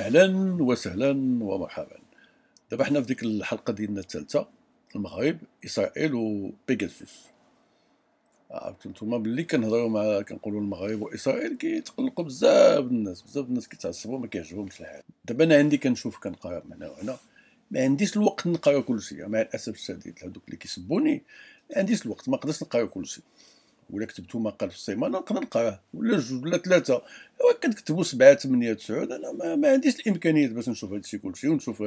اهلا وسهلا ومرحبا دابا حنا في ديك الحلقه ديالنا الثالثه المغرب اسرائيل وبيغاسوس عرفت نتوما ملي كنهضروا مع كنقولوا المغرب واسرائيل كيتقلقوا بزاف الناس بزاف الناس كيتعصبوا ما كيعجبهمش الحال دابا انا عندي كنشوف كنقرا من هنا وهنا ما عنديش الوقت نقرا كلشي مع الاسف الشديد هذوك اللي كيسبوني ما عنديش الوقت ما نقدرش نقرا كلشي ولا كتبتو مقال في السيمانه نقدر نقراه ولا جوج ولا ثلاثه كنكتبوا سبعه ثمانيه تسعود انا ما, ما عنديش الامكانيات باش نشوف هادشي كلشي ونشوف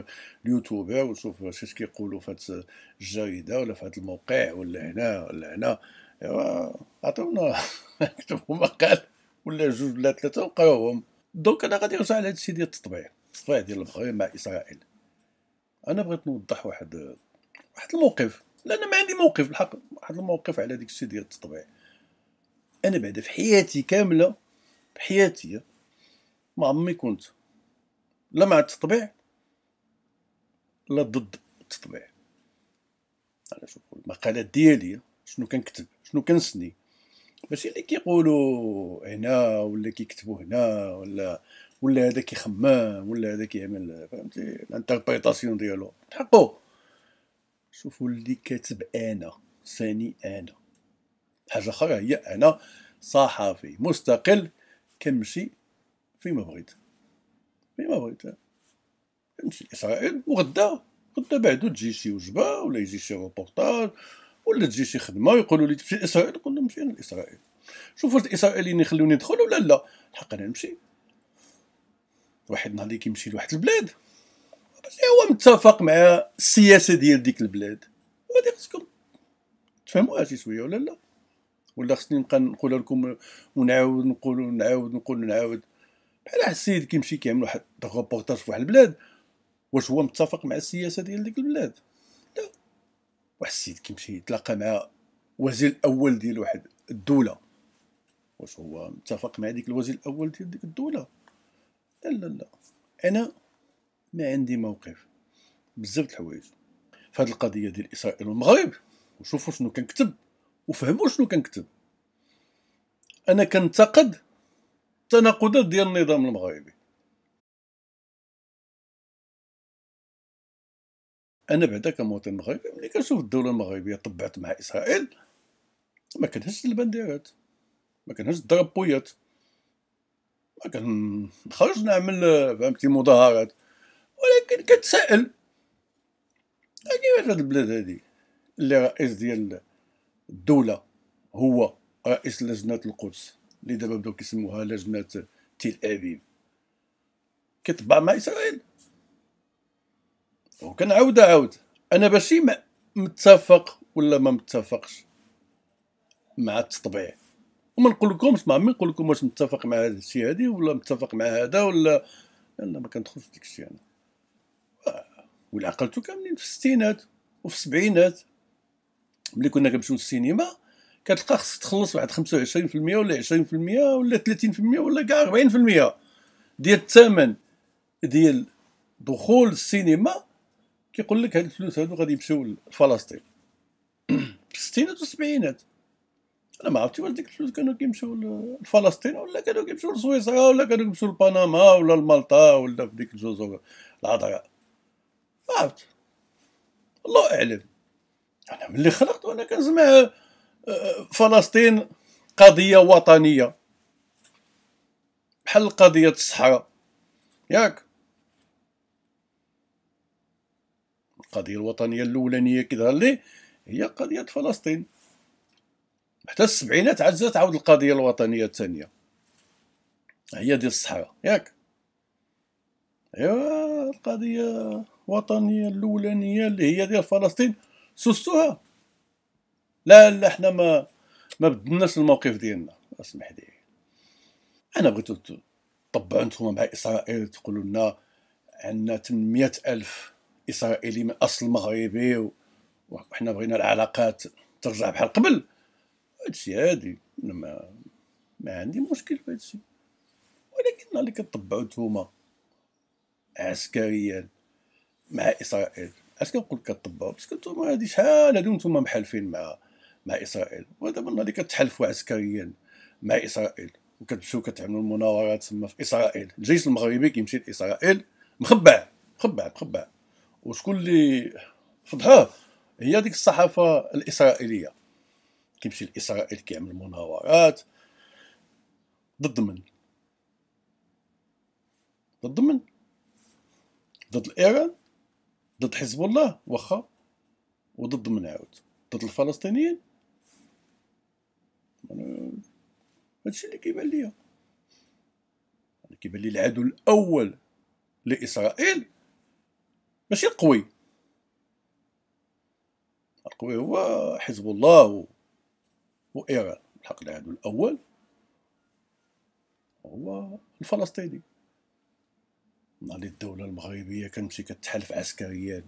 اليوتيوبر ونشوف اش كيقولوا في هاد الجريده ولا في هاد الموقع ولا هنا ولا هنا ايوا عطيونا كتبوا مقال ولا جوج ولا ثلاثه وقراوهم دونك انا غادي نرجع لهادشي ديال التطبيع التطبيع ديال المغرب مع اسرائيل انا بغيت نوضح واحد واحد الموقف لان ما عندي موقف بالحق واحد الموقف على ديك الشيء ديال التطبيع انا بعد في حياتي كامله بحياتي ما عمري كنت لا مع التطبيع لا ضد التطبيع انا شوف المقالات ديالي شنو كنكتب شنو كنسني ماشي اللي كيقولوا هنا ولا كيكتبوا هنا ولا ولا هذا كيخمم ولا هذا كيعمل فهمتي الانتربريتاسيون ديالو حقو شوفوا اللي كاتب انا ساني انا حاجه اخرى هي انا صحفي مستقل كنمشي فيما بغيت فيما بغيت نمشي لاسرائيل وغدا غدا بعدو تجي شي وجبه ولا يجي شي روبورتاج ولا تجي شي خدمه ويقولوا لي تمشي لاسرائيل نقول لهم انا لاسرائيل شوفوا الاسرائيليين يخلوني ندخل ولا لا الحق انا نمشي واحد النهار اللي كيمشي لواحد البلاد هو متفق مع السياسه ديال ديك البلاد وهذه خصكم تفهموها شي شويه ولا لا ولا خصني نبقى نقول لكم ونعاود نقول ونعاود نقول ونعاود بحال واحد السيد كيمشي كيعمل واحد ريبورتاج في واحد البلاد واش هو متفق مع السياسه ديال ديك البلاد لا واحد السيد كيمشي يتلاقى مع وزير الاول ديال واحد الدوله واش هو متفق مع ديك الوزير الاول ديال ديك الدوله لا لا لا انا ما عندي موقف بزاف د الحوايج في هذه القضيه ديال اسرائيل والمغرب وشوفوا شنو كنكتب وفهموا شنو كنكتب انا كنتقد التناقضات ديال النظام المغربي انا بعدا كمواطن مغربي ملي كنشوف الدوله المغربيه طبعت مع اسرائيل ما كنهزش البنديرات ما كنهزش الدربويات ما كنخرج نعمل فهمتي مظاهرات ولكن كتسائل كيفاش هاد البلاد هادي اللي رئيس ديال الدوله هو رئيس لجنه القدس اللي دابا بداو كيسموها لجنه تل ابيب كيطبع مع اسرائيل وكنعاود عاود انا ماشي متفق ولا ما متفقش مع التطبيع وما نقول ما عمي نقول لكم واش متفق مع هذا الشيء هذه ولا متفق مع هذا ولا انا ما كندخلش في ديك الشيء انا آه، والعقلته كاملين في الستينات وفي السبعينات ملي كنا كنمشيو للسينما كتلقى خصك تخلص واحد 25% ولا 20% ولا 30% ولا كاع 40% ديال الثمن ديال دخول السينما كيقول لك هاد الفلوس هادو غادي يمشيو لفلسطين في الستينات والسبعينات انا ما عرفتي واش ديك الفلوس كانوا كيمشيو لفلسطين ولا كانوا كيمشيو لسويسرا ولا كانوا كيمشيو لبنما ولا لمالطا ولا في ديك الجزر العذراء ما عرفت الله اعلم انا ملي خلقت وانا كنسمع آه، فلسطين قضيه وطنيه بحال قضيه الصحراء ياك القضيه الوطنيه الاولانيه كي لي هي قضيه فلسطين حتى السبعينات عزت عاود القضيه الوطنيه الثانيه هي ديال الصحراء ياك ايوا القضيه الوطنيه الاولانيه اللي هي ديال فلسطين سوستوها لا لا احنا ما ما بدلناش الموقف ديالنا اسمح لي انا بغيت تطبعوا نتوما مع اسرائيل تقولوا لنا عندنا 800 الف اسرائيلي من اصل مغربي وحنا بغينا العلاقات ترجع بحال قبل هادشي هادي انا ما ما عندي مشكل في هادشي ولكن اللي كتطبعوا نتوما عسكريا مع اسرائيل اش كنقول لك كطباو باسكو نتوما هادي شحال هادو نتوما محالفين مع مع اسرائيل ودابا نهار اللي كتحلفوا عسكريا مع اسرائيل وكتمشيو كتعملوا المناورات تما في اسرائيل الجيش المغربي كيمشي لاسرائيل مخبع مخبع مخبع وشكون اللي فضحوه هي ديك الصحافه الاسرائيليه كيمشي لاسرائيل كيعمل مناورات ضد من ضد من ضد الايران ضد حزب الله واخا وضد عاود ضد الفلسطينيين هادشي اللي كيبان ليا كيبان لي العدو الاول لاسرائيل ماشي القوي القوي هو حزب الله و... وايران الحق العدو الاول هو الفلسطيني نهار الدولة المغربية كتمشي كتحالف عسكريا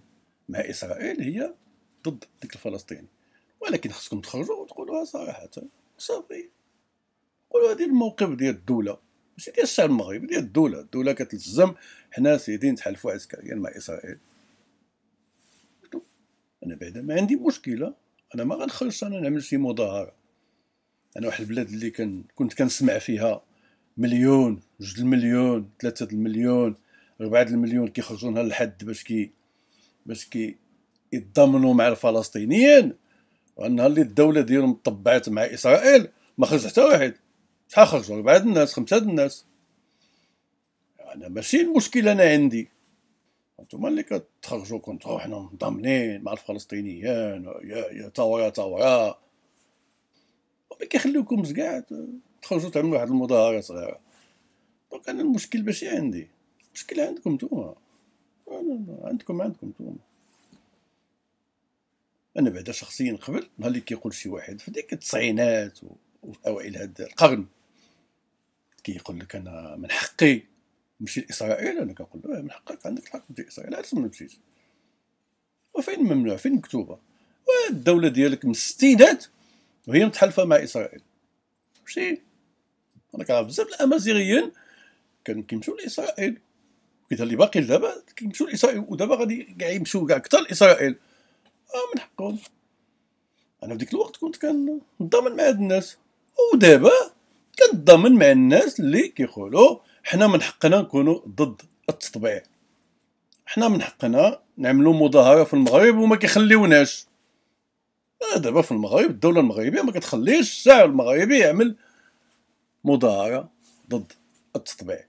مع إسرائيل هي ضد ديك الفلسطيني ولكن خصكم تخرجوا وتقولوها صراحة صافي قولوا هذه الموقف ديال الدولة ماشي ديال الشعب المغربي ديال الدولة الدولة كتلزم حنا سيدي نتحالفوا عسكريا مع إسرائيل أنا بعدا ما عندي مشكلة أنا ما غنخرجش أنا نعمل شي مظاهرة أنا واحد البلاد اللي كان كنت كنسمع فيها مليون جوج المليون ثلاثة المليون ربعة المليون كيخرجونها للحد باش كي باش كي يتضامنوا مع الفلسطينيين وانها اللي الدوله ديالهم طبعت مع اسرائيل ما خرج حتى واحد شحال خرجوا ربعة الناس خمسة الناس انا ماشي المشكل انا عندي انتم اللي كتخرجوا كونترو حنا مضامنين مع الفلسطينيين يا يا تاورا تاورا وما كيخليوكمش كاع تخرجوا تعملوا واحد المظاهره صغيره دونك انا المشكل ماشي عندي مشكلة عندكم توما آه، عندكم عندكم توما انا بعدا شخصيا قبل نهار اللي كيقول شي واحد في ديك التسعينات واوائل هاد القرن كيقول لك انا من حقي نمشي لاسرائيل انا كنقول له إيه، من حقك عندك الحق تمشي لاسرائيل علاش ما نمشيش وفين ممنوع فين مكتوبه والدوله ديالك من الستينات وهي متحالفه مع اسرائيل مشي انا كنعرف بزاف الامازيغيين كانوا كيمشيو لاسرائيل اذا اللي باقي دابا كيمشيو لاسرائيل ودابا غادي كاع يمشيو كاع كثر لاسرائيل اه من حقهم انا في ديك الوقت كنت كنضامن مع هاد الناس ودابا كنضامن مع الناس اللي كيقولوا حنا من حقنا نكونوا ضد التطبيع حنا من حقنا نعملوا مظاهره في المغرب وما كيخليوناش آه، دابا في المغرب الدوله المغربيه ما كتخليش الشعب المغربي يعمل مظاهره ضد التطبيع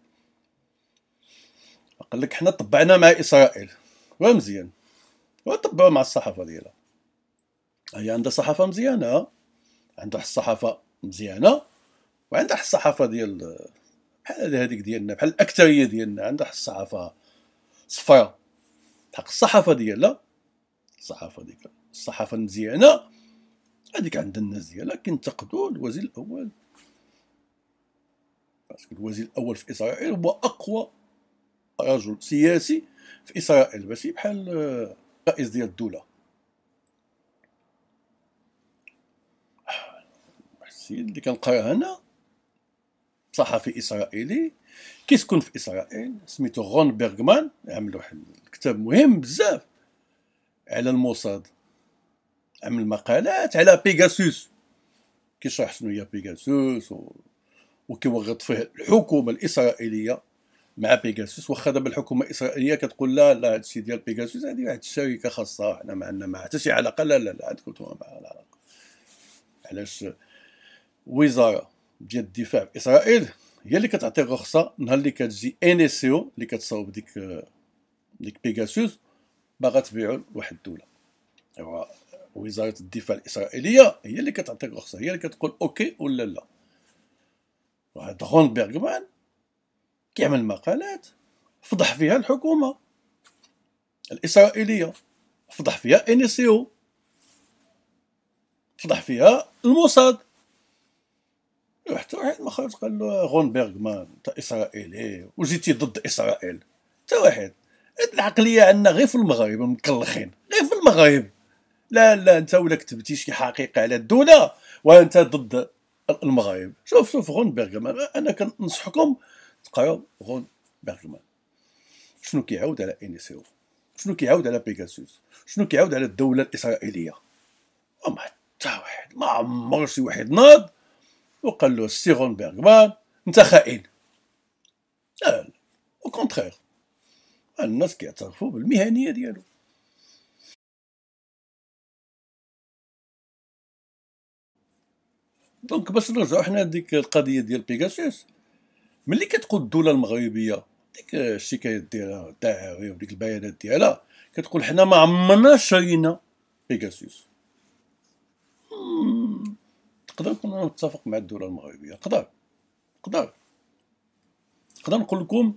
قال لك حنا طبعنا مع اسرائيل و وطبعوا مع الصحافه ديالها هي عندها صحافه مزيانه عندها واحد الصحافه مزيانه وعندها واحد الصحافه ديال بحال هذيك ديالنا بحال الاكثريه ديالنا عندها واحد الصحافه صفراء حق الصحافه ديالها الصحافه ديك الصحافه المزيانه هذيك عند الناس ديالها كينتقدوا الوزير الاول باسكو الوزير الاول في اسرائيل هو اقوى رجل سياسي في اسرائيل ماشي بحال آه، رئيس ديال الدوله السيد اللي كنقرا هنا صحفي اسرائيلي كيسكن في اسرائيل سميتو غون بيرغمان عمل واحد الكتاب مهم بزاف على الموساد عمل مقالات على بيغاسوس كيشرح شنو هي بيغاسوس و... وكيوغط فيه الحكومه الاسرائيليه مع بيجاسوس واخا دابا الحكومه الاسرائيليه كتقول لا لا هادشي ديال بيجاسوس هذه واحد الشركه خاصه حنا ما عندنا معها حتى شي علاقه لا لا لا عندكم نتوما معها العلاقه علاش وزاره ديال الدفاع في اسرائيل هي اللي كتعطي الرخصه نهار اللي كتجي ان اس او اللي كتصاوب ديك ديك بيجاسوس باغا تبيعو لواحد الدوله ايوا وزاره الدفاع الاسرائيليه هي اللي كتعطي الرخصه هي اللي كتقول اوكي ولا لا واحد رونبيرغمان كيعمل مقالات فضح فيها الحكومة الإسرائيلية فضح فيها إنسيو فضح فيها الموساد حتى واحد ما خرج قال له غونبرغ ما انت اسرائيلي وجيتي ضد اسرائيل حتى واحد هاد العقليه عندنا غير في المغرب مكلخين غير في المغرب لا لا انت ولا كتبتي شي حقيقه على الدوله وانت ضد المغرب شوف شوف غونبرغ انا كنصحكم تقراو رون بيرغمان شنو كيعاود على انيسيو إيه؟ شنو كيعاود على بيغاسوس شنو كيعاود على الدوله الاسرائيليه وما حتى واحد ما عمر شي واحد ناض وقال له سي رون بيرغمان انت خائن لا لا او كونترير الناس كيعترفوا بالمهنيه ديالو دونك باش نرجعو حنا لديك القضيه ديال بيغاسوس ملي كتقول الدوله المغربيه ديك الشكايات ديالها الدعاوي وديك البيانات ديالها كتقول حنا ما عمرنا شرينا بيغاسوس تقدر نكون متفق مع الدوله المغربيه تقدر تقدر نقدر نقول لكم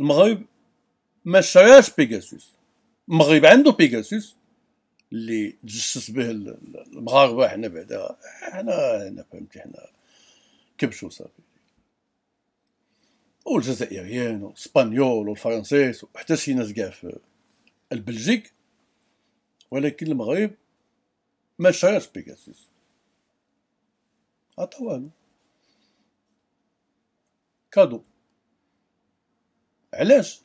المغرب ما شراش بيغاسوس المغرب عنده بيغاسوس اللي تجسس به المغاربه حنا بعدا حنا هنا فهمتي حنا كبشوا صافي والجزائريين والاسبانيول والفرنسيس وحتى شي ناس كاع في البلجيك ولكن المغرب ما شراش بيغاسوس عطا والو كادو علاش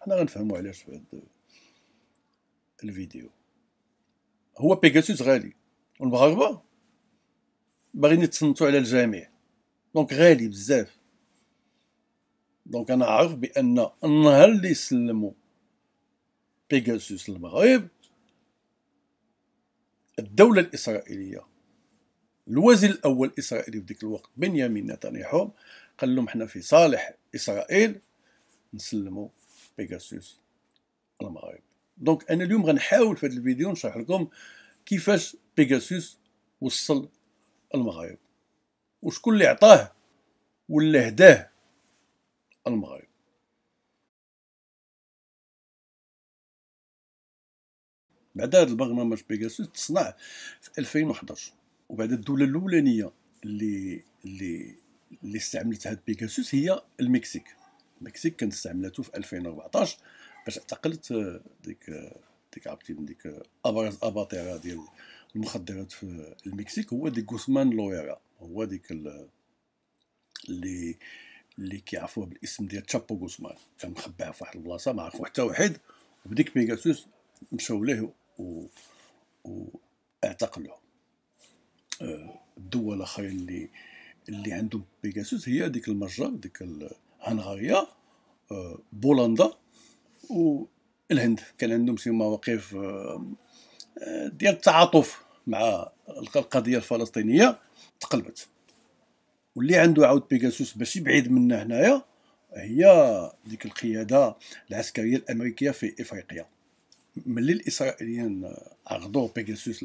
حنا غنفهمو علاش في هاد الفيديو هو بيجاسوس غالي والمغاربه باغيين يتصنتو على الجميع دونك غالي بزاف دونك انا عارف بان النهار اللي سلموا بيجاسوس للمغرب الدوله الاسرائيليه الوزير الاول الاسرائيلي في ذيك الوقت بنيامين نتنياهو قال لهم حنا في صالح اسرائيل نسلموا بيجاسوس المغرب دونك انا اليوم غنحاول في هذا الفيديو نشرح لكم كيفاش بيجاسوس وصل المغرب وشكون اللي عطاه ولا هداه المغرب بعد هذا البرنامج بيغاسوس تصنع في 2011 وبعد الدوله الاولانيه اللي اللي اللي استعملت هاد بيغاسوس هي المكسيك المكسيك كانت استعملته في 2014 باش اعتقلت آه، ديك آه، ديك عرفتي من ديك ابرز اباطره ديال المخدرات في المكسيك هو ديك غوسمان لويرا هو ديك اللي اللي كيعرفوه بالاسم ديال تشابو غوزمان كان مخبع في واحد البلاصه ما عرفو حتى واحد وبديك بيغاسوس مشاو ليه و... واعتقلوه آه، الدول الاخرين اللي اللي عندهم بيغاسوس هي ديك المجر ديك هنغاريا آه، بولندا والهند كان عندهم شي مواقف آه، ديال التعاطف مع القضيه الفلسطينيه تقلبت واللي عنده عاود بيغاسوس ماشي بعيد منا هنايا هي ديك القياده العسكريه الامريكيه في افريقيا ملي الاسرائيليين عرضوا بيغاسوس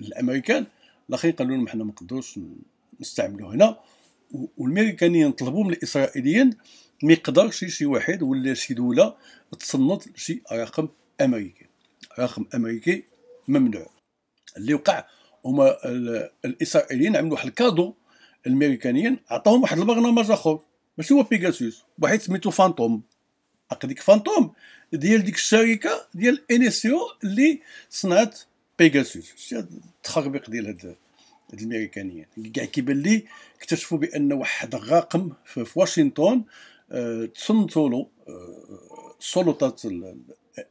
الامريكان الاخرين قالوا لهم حنا ما نقدروش نستعملوه هنا والامريكانيين طلبوا من الاسرائيليين ما يقدرش شي واحد ولا شي دوله تصنت شي رقم امريكي رقم امريكي ممنوع اللي وقع هما الاسرائيليين عملوا واحد الكادو الامريكانيين عطاهم واحد البرنامج اخر ماشي هو بيجاسوس واحد سميتو فانتوم هذيك فانتوم ديال ديك الشركه ديال او اللي صنعت بيجاسوس التخربيق ديال هاد الامريكانيين كاع كيبان لي اكتشفوا بان واحد الرقم في, واشنطن أه تصنتوا له السلطات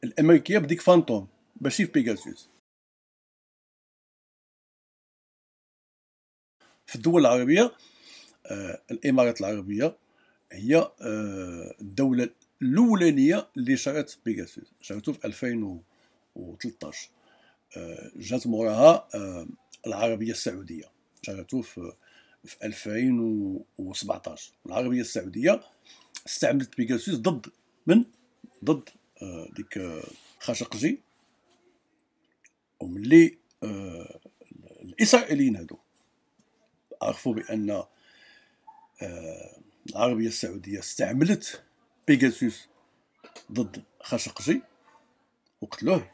الامريكيه بديك فانتوم ماشي في بيجاسوس في الدول العربيه آه، الامارات العربيه هي آه، الدوله الاولانيه اللي شرت بيجاسوس شرته في 2013 آه، جات موراها العربيه السعوديه شرته في 2017 العربيه السعوديه استعملت بيجاسوس ضد من ضد ديك خاشقجي وملي الاسرائيليين هادو عرفوا بان آه، العربيه السعوديه استعملت بيجاسوس ضد خشقجي وقتلوه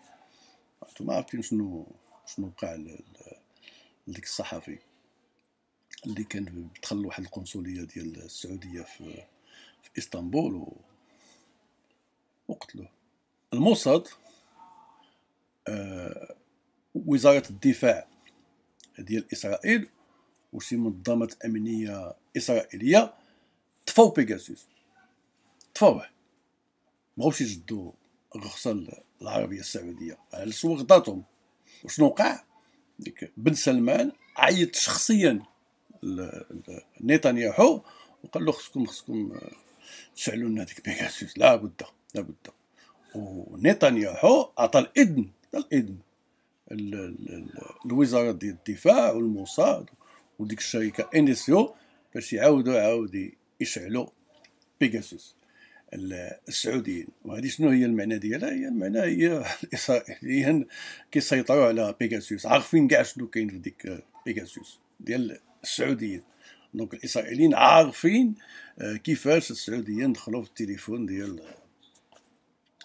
انتم عارفين شنو شنو وقع لذيك الصحفي اللي كان دخل واحد القنصليه ديال السعوديه في في اسطنبول و... وقتلوه الموساد آه وزاره الدفاع ديال اسرائيل وشي منظمات أمنية إسرائيلية طفاو بيغاسوس طفاو ماهوش يجدو الرخصة العربية السعودية على سوق غطاتهم وشنو وقع ديك بن سلمان عيط شخصيا لنتنياهو وقال له خصكم خصكم آه، تشعلوا لنا ديك بيغاسوس لابد لابد ونتنياهو عطى الاذن عطى الاذن الوزاره ديال الدفاع والموساد وديك الشركه انيسيو باش يعاودوا عاودي يشعلوا بيغاسوس السعوديين وهذه شنو هي المعنى ديالها هي المعنى هي الاسرائيليين كيسيطروا على بيغاسوس عارفين كاع شنو كاين في ديك بيغاسوس ديال السعوديين دونك الاسرائيليين عارفين آه، كيفاش السعوديين دخلوا في التليفون ديال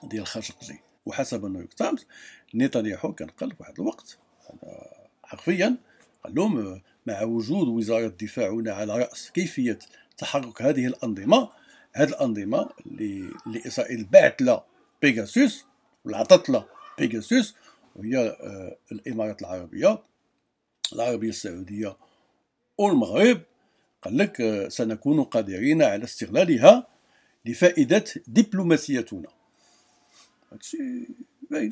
ديال خاشقجي وحسب نيويورك تايمز نتنياهو كان قال في واحد الوقت آه، حرفيا قال لهم آه، مع وجود وزارة دفاعنا على رأس كيفية تحرك هذه الأنظمة هذه الأنظمة اللي, إسرائيل باعت لها بيغاسوس ولا عطات لها بيغاسوس وهي آه، الإمارات العربية العربية السعودية والمغرب قال لك آه، سنكون قادرين على استغلالها لفائدة دبلوماسيتنا هادشي باين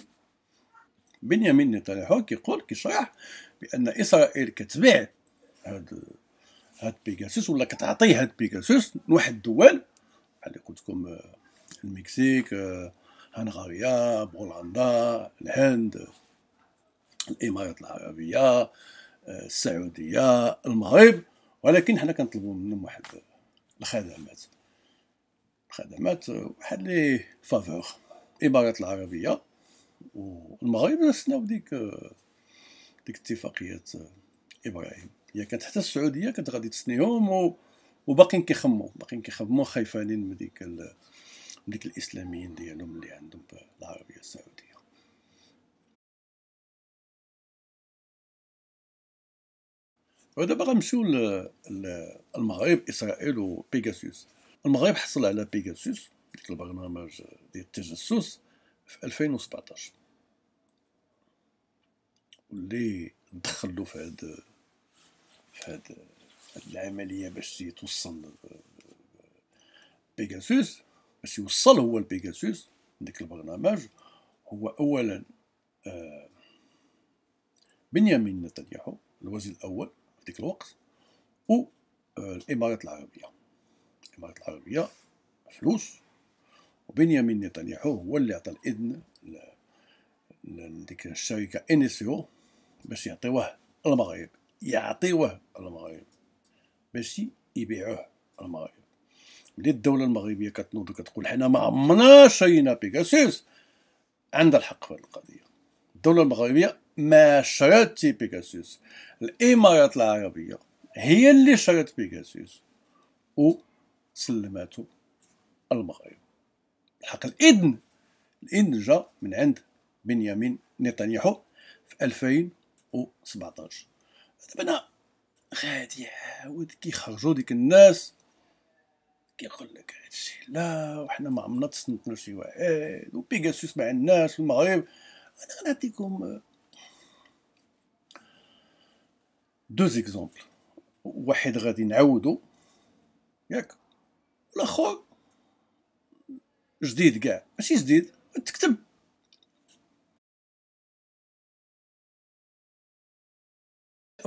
بنيامين نتنياهو كيقول كيشرح بأن إسرائيل كتبيع هاد هاد بيغاسوس ولا كتعطي هاد بيغاسوس لواحد الدول بحال اللي قلت لكم آه، المكسيك آه، هنغاريا بولندا الهند الامارات العربيه آه، السعوديه المغرب ولكن حنا كنطلبوا منهم واحد الخدمات الخدمات واحد لي فافور الامارات العربيه والمغرب استناو ديك ديك اتفاقيه ابراهيم هي كانت حتى السعوديه كانت غادي تسنيهم وباقيين كيخمو باقيين كيخمو خايفانين من ديك ديك الاسلاميين ديالهم اللي عندهم العربيه السعوديه ودابا غنمشيو للمغرب اسرائيل وبيغاسوس المغرب حصل على بيغاسوس ديك البرنامج ديال التجسس في 2017 واللي دخلو في هاد في هذه العمليه باش يتوصل بيجاسوس باش يوصل هو البيجاسوس ديك البرنامج هو اولا آه، بنيامين نتنياهو الوزير الاول في ذاك الوقت و آه، الامارات العربيه الامارات العربيه فلوس وبنيامين نتنياهو هو اللي عطى الاذن لديك الشركه انيسيو باش يعطيوه المغرب يعطيوه المغرب باش يبيعوه المغرب ملي الدوله المغربيه كتنوض كتقول حنا ما عمرنا شرينا بيغاسوس عندها الحق في القضيه الدوله المغربيه ما شرات بيغاسوس الامارات العربيه هي اللي شرات بيغاسوس وسلمته المغرب الحق الاذن الاذن جا من عند بنيامين نتنياهو في 2017 انا غادي يعاود كيخرجوا ديك الناس كيقول لك هادشي لا وحنا ما عمرنا تصنتنا شي واحد وبيغاسوس مع الناس والمغرب انا غنعطيكم دو زيكزومبل واحد غادي نعاودو ياك الاخر جديد كاع ماشي جديد تكتب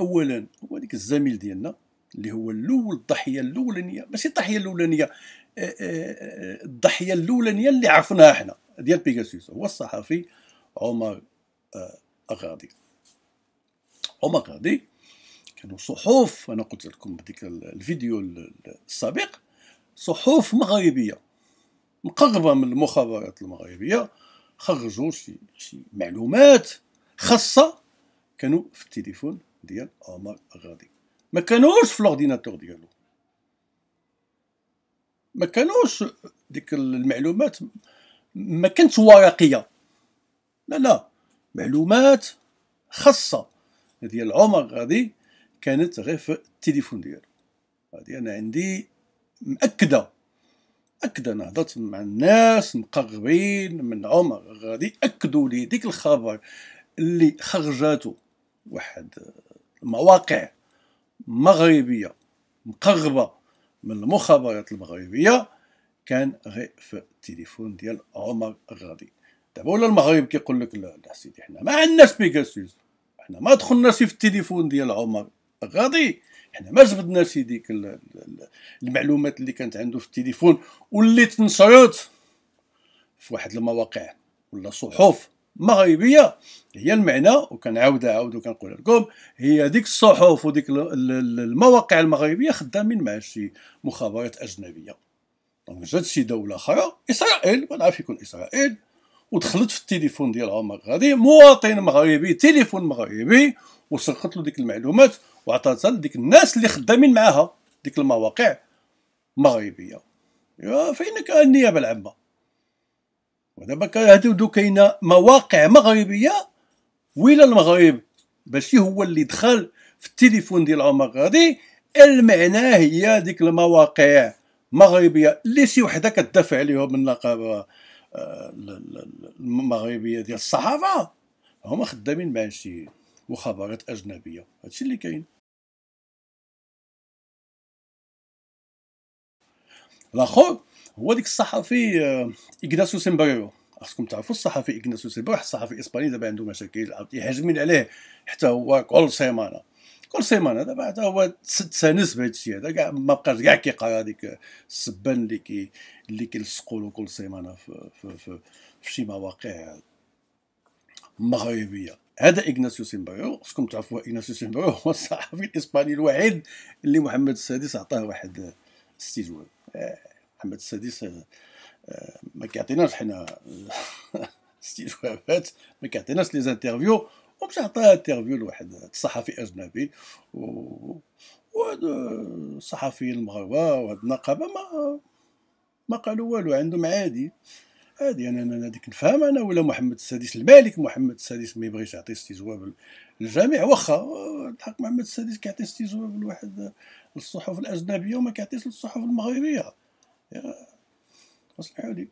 اولا هو ديك الزميل ديالنا اللي هو الاول الضحيه الاولانيه ماشي الضحيه الاولانيه الضحيه الاولانيه اللي عرفناها حنا ديال بيغاسوس هو الصحفي عمر اغادي عمر اغادي كانوا صحف انا قلت لكم بديك الفيديو السابق صحف مغربيه مقربه من المخابرات المغربيه خرجوا شي, شي معلومات خاصه كانوا في التليفون ديال عمر غادي ما كانوش في لورديناتور ديالو ما كانوش ديك المعلومات ما كانت ورقيه لا لا معلومات خاصه ديال عمر غادي كانت غير في التليفون ديالو هذه انا عندي مأكده أكد أنا هضرت مع الناس مقربين من عمر غادي أكدوا لي ديك الخبر اللي خرجاتو واحد مواقع مغربيه مقربه من المخابرات المغربيه كان غير في التليفون ديال عمر الغادي دابا ولا المغرب كيقول لك لا سيدي حنا ما عندناش بيغاسوس حنا ما دخلناش في التليفون ديال عمر الغادي حنا ما جبدنا سيدي المعلومات اللي كانت عنده في التليفون واللي تنشرت في واحد المواقع ولا صحف مغربيه هي المعنى وكنعاودها عاود وكنقولها لكم هي ديك الصحف وديك المواقع المغربيه خدامين مع شي مخابرات اجنبيه دونك جات شي دوله اخرى اسرائيل ونعرف يكون اسرائيل ودخلت في التليفون عمر غادي مواطن مغربي تليفون مغربي وسرقت له ديك المعلومات وعطاتها لديك الناس اللي خدامين معاها ديك المواقع مغربيه فانك النيابه العامه ودابا هادو كاينه مواقع مغربيه ويلا المغرب باش هو اللي دخل في التليفون ديال عمر غادي المعنى هي ديك المواقع مغربيه اللي شي وحده كتدافع عليهم من آه، المغربيه ديال الصحافه هما خدامين مع شي مخابرات اجنبيه هادشي اللي كاين لاخر هو ديك الصحفي إغناسيو آه، سيمباريو خاصكم تعرفوا الصحفي إغناسيو واحد الصحفي الإسباني دابا عنده مشاكل يهاجمين عليه حتى هو كل سيمانه كل سيمانه دابا حتى هو تسانس بهذا الشيء هذا كاع ما بقاش كاع كيقرا هذيك السبان اللي كي اللي كيلصقوا له كل سيمانه في في في, شي مواقع مغربيه هذا إغناسيو سيمبريو خصكم تعرفوا إغناسيو سيمبريو هو الصحفي الإسباني الوحيد اللي محمد السادس عطاه واحد السجوان آه. محمد السادس آه، آه، ما كيعطيناش حنا استجوابات آه، ما كيعطيناش لي زانترفيو ومشى عطى انترفيو لواحد صحفي اجنبي و وهاد الصحفيين المغاربه وهاد النقابه ما ما قالوا والو عندهم عادي عادي انا انا ديك نفهم انا ولا محمد السادس المالك محمد السادس ما يبغيش يعطي استجواب للجميع واخا الحق محمد السادس كيعطي استجواب لواحد الصحف الاجنبيه وما كيعطيش للصحف المغربيه يا لي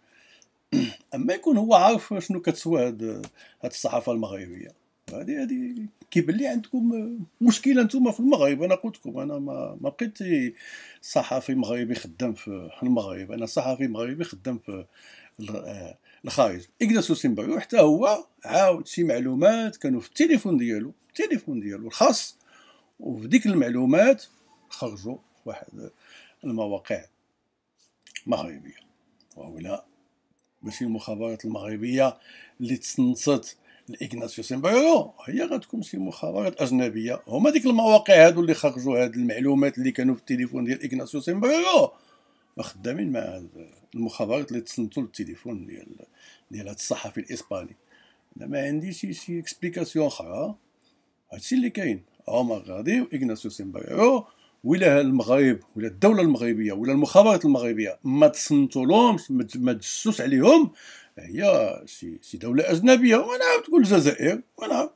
اما يكون هو عارف شنو كتسوى هاد هاد الصحافه المغربيه هادي هادي كيبان لي عندكم مشكله نتوما في المغرب انا قلت لكم انا ما ما بقيت صحفي مغربي خدام في المغرب انا صحفي مغربي خدام في آه، الخارج اكناسوس سيمبريو حتى هو عاود شي معلومات كانوا في التليفون ديالو التليفون ديالو الخاص وفي ديك المعلومات خرجوا واحد المواقع مغربيه وهؤلاء ماشي المخابرات المغربيه اللي تصنصت الاغناسيو سيمبايرو هي غتكون شي مخابرات اجنبيه هما ديك المواقع هادو اللي خرجوا هاد المعلومات اللي كانوا في التليفون ديال اغناسيو سيمبايرو خدامين مع المخابرات اللي تصنتو للتليفون ديال ديال هاد الصحفي الاسباني انا ما عنديش شي شي اكسبليكاسيون اخرى هادشي اللي كاين عمر غادي واغناسيو سيمبايرو ولا المغرب ولا الدوله المغربيه ولا المخابرات المغربيه ما تصنتولهمش ما تجسوش عليهم هي شي سي دوله اجنبيه وانا تقول الجزائر وانا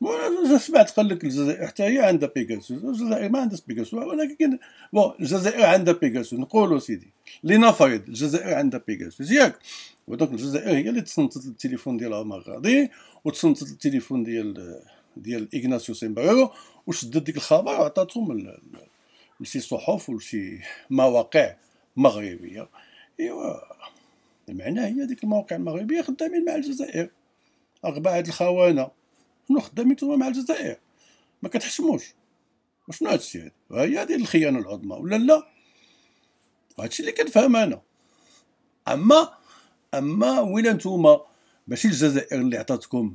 وانا سمعت قال لك الجزائر حتى هي عندها بيكاسوس الجزائر ما عندهاش بيكاسوس ولكن بون الجزائر عندها بيكاسوس نقولوا سيدي لنفرض الجزائر عندها بيكاسوس ياك ودوك الجزائر هي اللي تصنتت التليفون ديالها المغربي وتصنتت التليفون ديال ديال ايغناسيو سيمبايو وشدت ديك الخبر وعطاتهم لشي صحف ولشي مواقع مغربيه ايوا المعنى هي ديك المواقع المغربيه خدامين مع الجزائر اغبى هاد الخونه شنو خدامين نتوما مع الجزائر ما كتحشموش وشنو هادشي هذا وهي هادي الخيانه العظمى ولا لا هادشي اللي كنفهم انا اما اما وين نتوما ماشي الجزائر اللي عطاتكم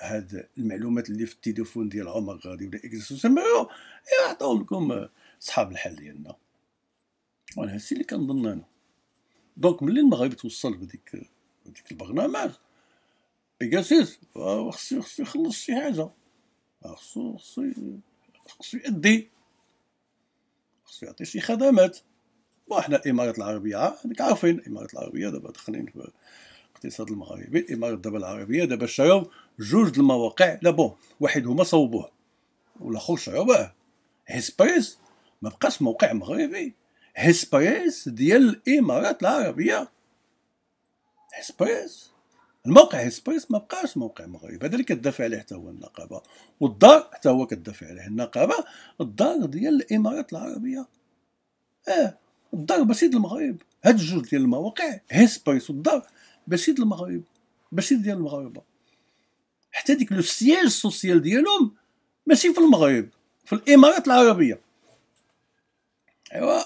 هاد المعلومات اللي في التليفون ديال عمر غادي ولا سمعوا يعطيهم إيه، لكم صحاب الحال ديالنا وانا هادشي اللي كنظن انا دونك ملي المغرب توصل بديك بديك البرنامج بيجاسوس إيه، آه، خصو خصو يخلص شي حاجه آه، خصو خصو خصو يأدي خصو يعطي شي خدمات وحنا الامارات العربيه هذيك آه، عارفين الامارات العربيه دابا داخلين في الاقتصاد المغربي الامارات دابا العربيه دابا شراو جوج المواقع لا بون واحد هما صوبوه خو صعوبه هيسبريس ما بقاش موقع مغربي هيسبريس ديال الامارات العربيه هيسبريس الموقع هيسبريس ما بقاش موقع مغربي هذا اللي كدافع عليه حتى هو النقابه والدار حتى هو كدافع عليه النقابه الدار ديال الامارات العربيه اه الدار بسيط المغرب هاد الجوج ديال المواقع هيسبريس والدار بسيط المغرب بسيط ديال المغاربه حتى ديك لو سياج سوسيال ديالهم ماشي في المغرب في الامارات العربيه ايوا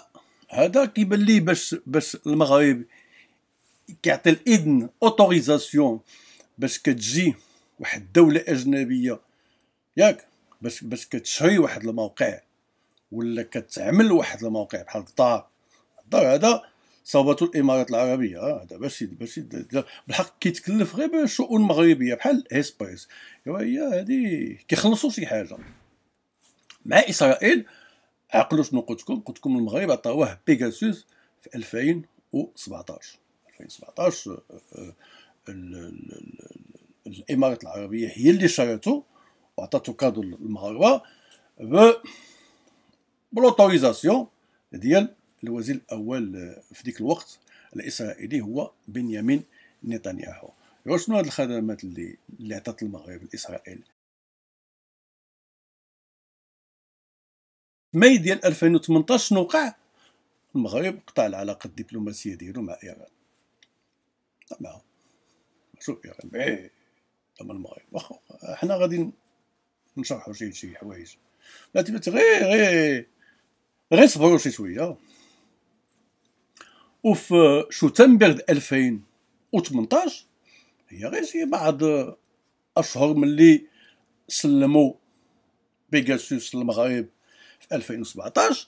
هذا كيبان لي باش باش المغرب كيعطي الاذن اوتوريزاسيون باش كتجي واحد الدوله اجنبيه ياك باش باش كتشري واحد الموقع ولا كتعمل واحد الموقع بحال الدار الدار هذا صوبته الامارات العربيه آه، هذا باش باش بالحق كيتكلف غير بالشؤون المغربيه بحال هيسبريس ايوا هي هذه كيخلصوا شي حاجه مع اسرائيل عقلوا شنو قلت لكم قلت لكم المغرب عطاوه بيغاسوس في 2017 2017 آه، آه، الامارات العربيه هي اللي شرته وعطاتو كادو للمغاربه بلوتوريزاسيون ديال الوزير الاول في ديك الوقت الاسرائيلي هو بنيامين نتنياهو يعني شنو هاد الخدمات اللي اللي عطات المغرب لاسرائيل ماي ديال 2018 شنو وقع المغرب قطع العلاقه الدبلوماسيه ديالو مع ايران طبعا شوف ايران بعيد إيه. تما المغرب واخا حنا غادي نشرحوا شي شي حوايج لا تبات غير غير غير صبروا شي شويه وفي شتنبر 2018 هي غير شي بعض اشهر ملي سلموا بيغاسوس للمغرب في 2017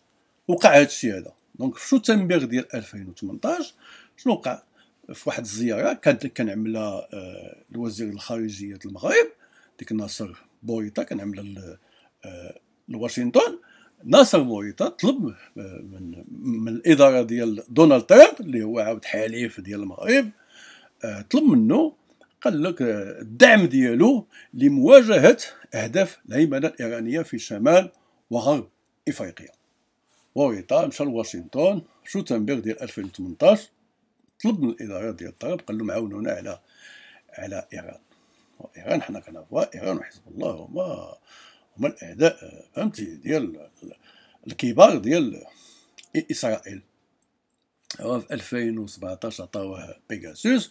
وقع هادشي هذا دونك في شتنبر ديال 2018 شنو وقع في واحد الزياره كانت كنعملها الوزير الخارجيه المغرب ديك ناصر بوريطه كنعملها لواشنطن ناصر موريتا طلب آه، من من الاداره ديال دونالد ترامب اللي هو عاود حليف ديال المغرب آه، طلب منه قال لك آه، الدعم ديالو لمواجهه اهداف الهيمنه الايرانيه في شمال وغرب افريقيا موريتا مشى لواشنطن تنبير ديال 2018 طلب من الاداره ديال ترامب قال لهم عاونونا على على ايران وايران حنا كنعرفوها ايران وحزب الله هما هما الاعداء فهمتي ديال الكبار ديال اسرائيل هو في 2017 عطاوه بيغاسوس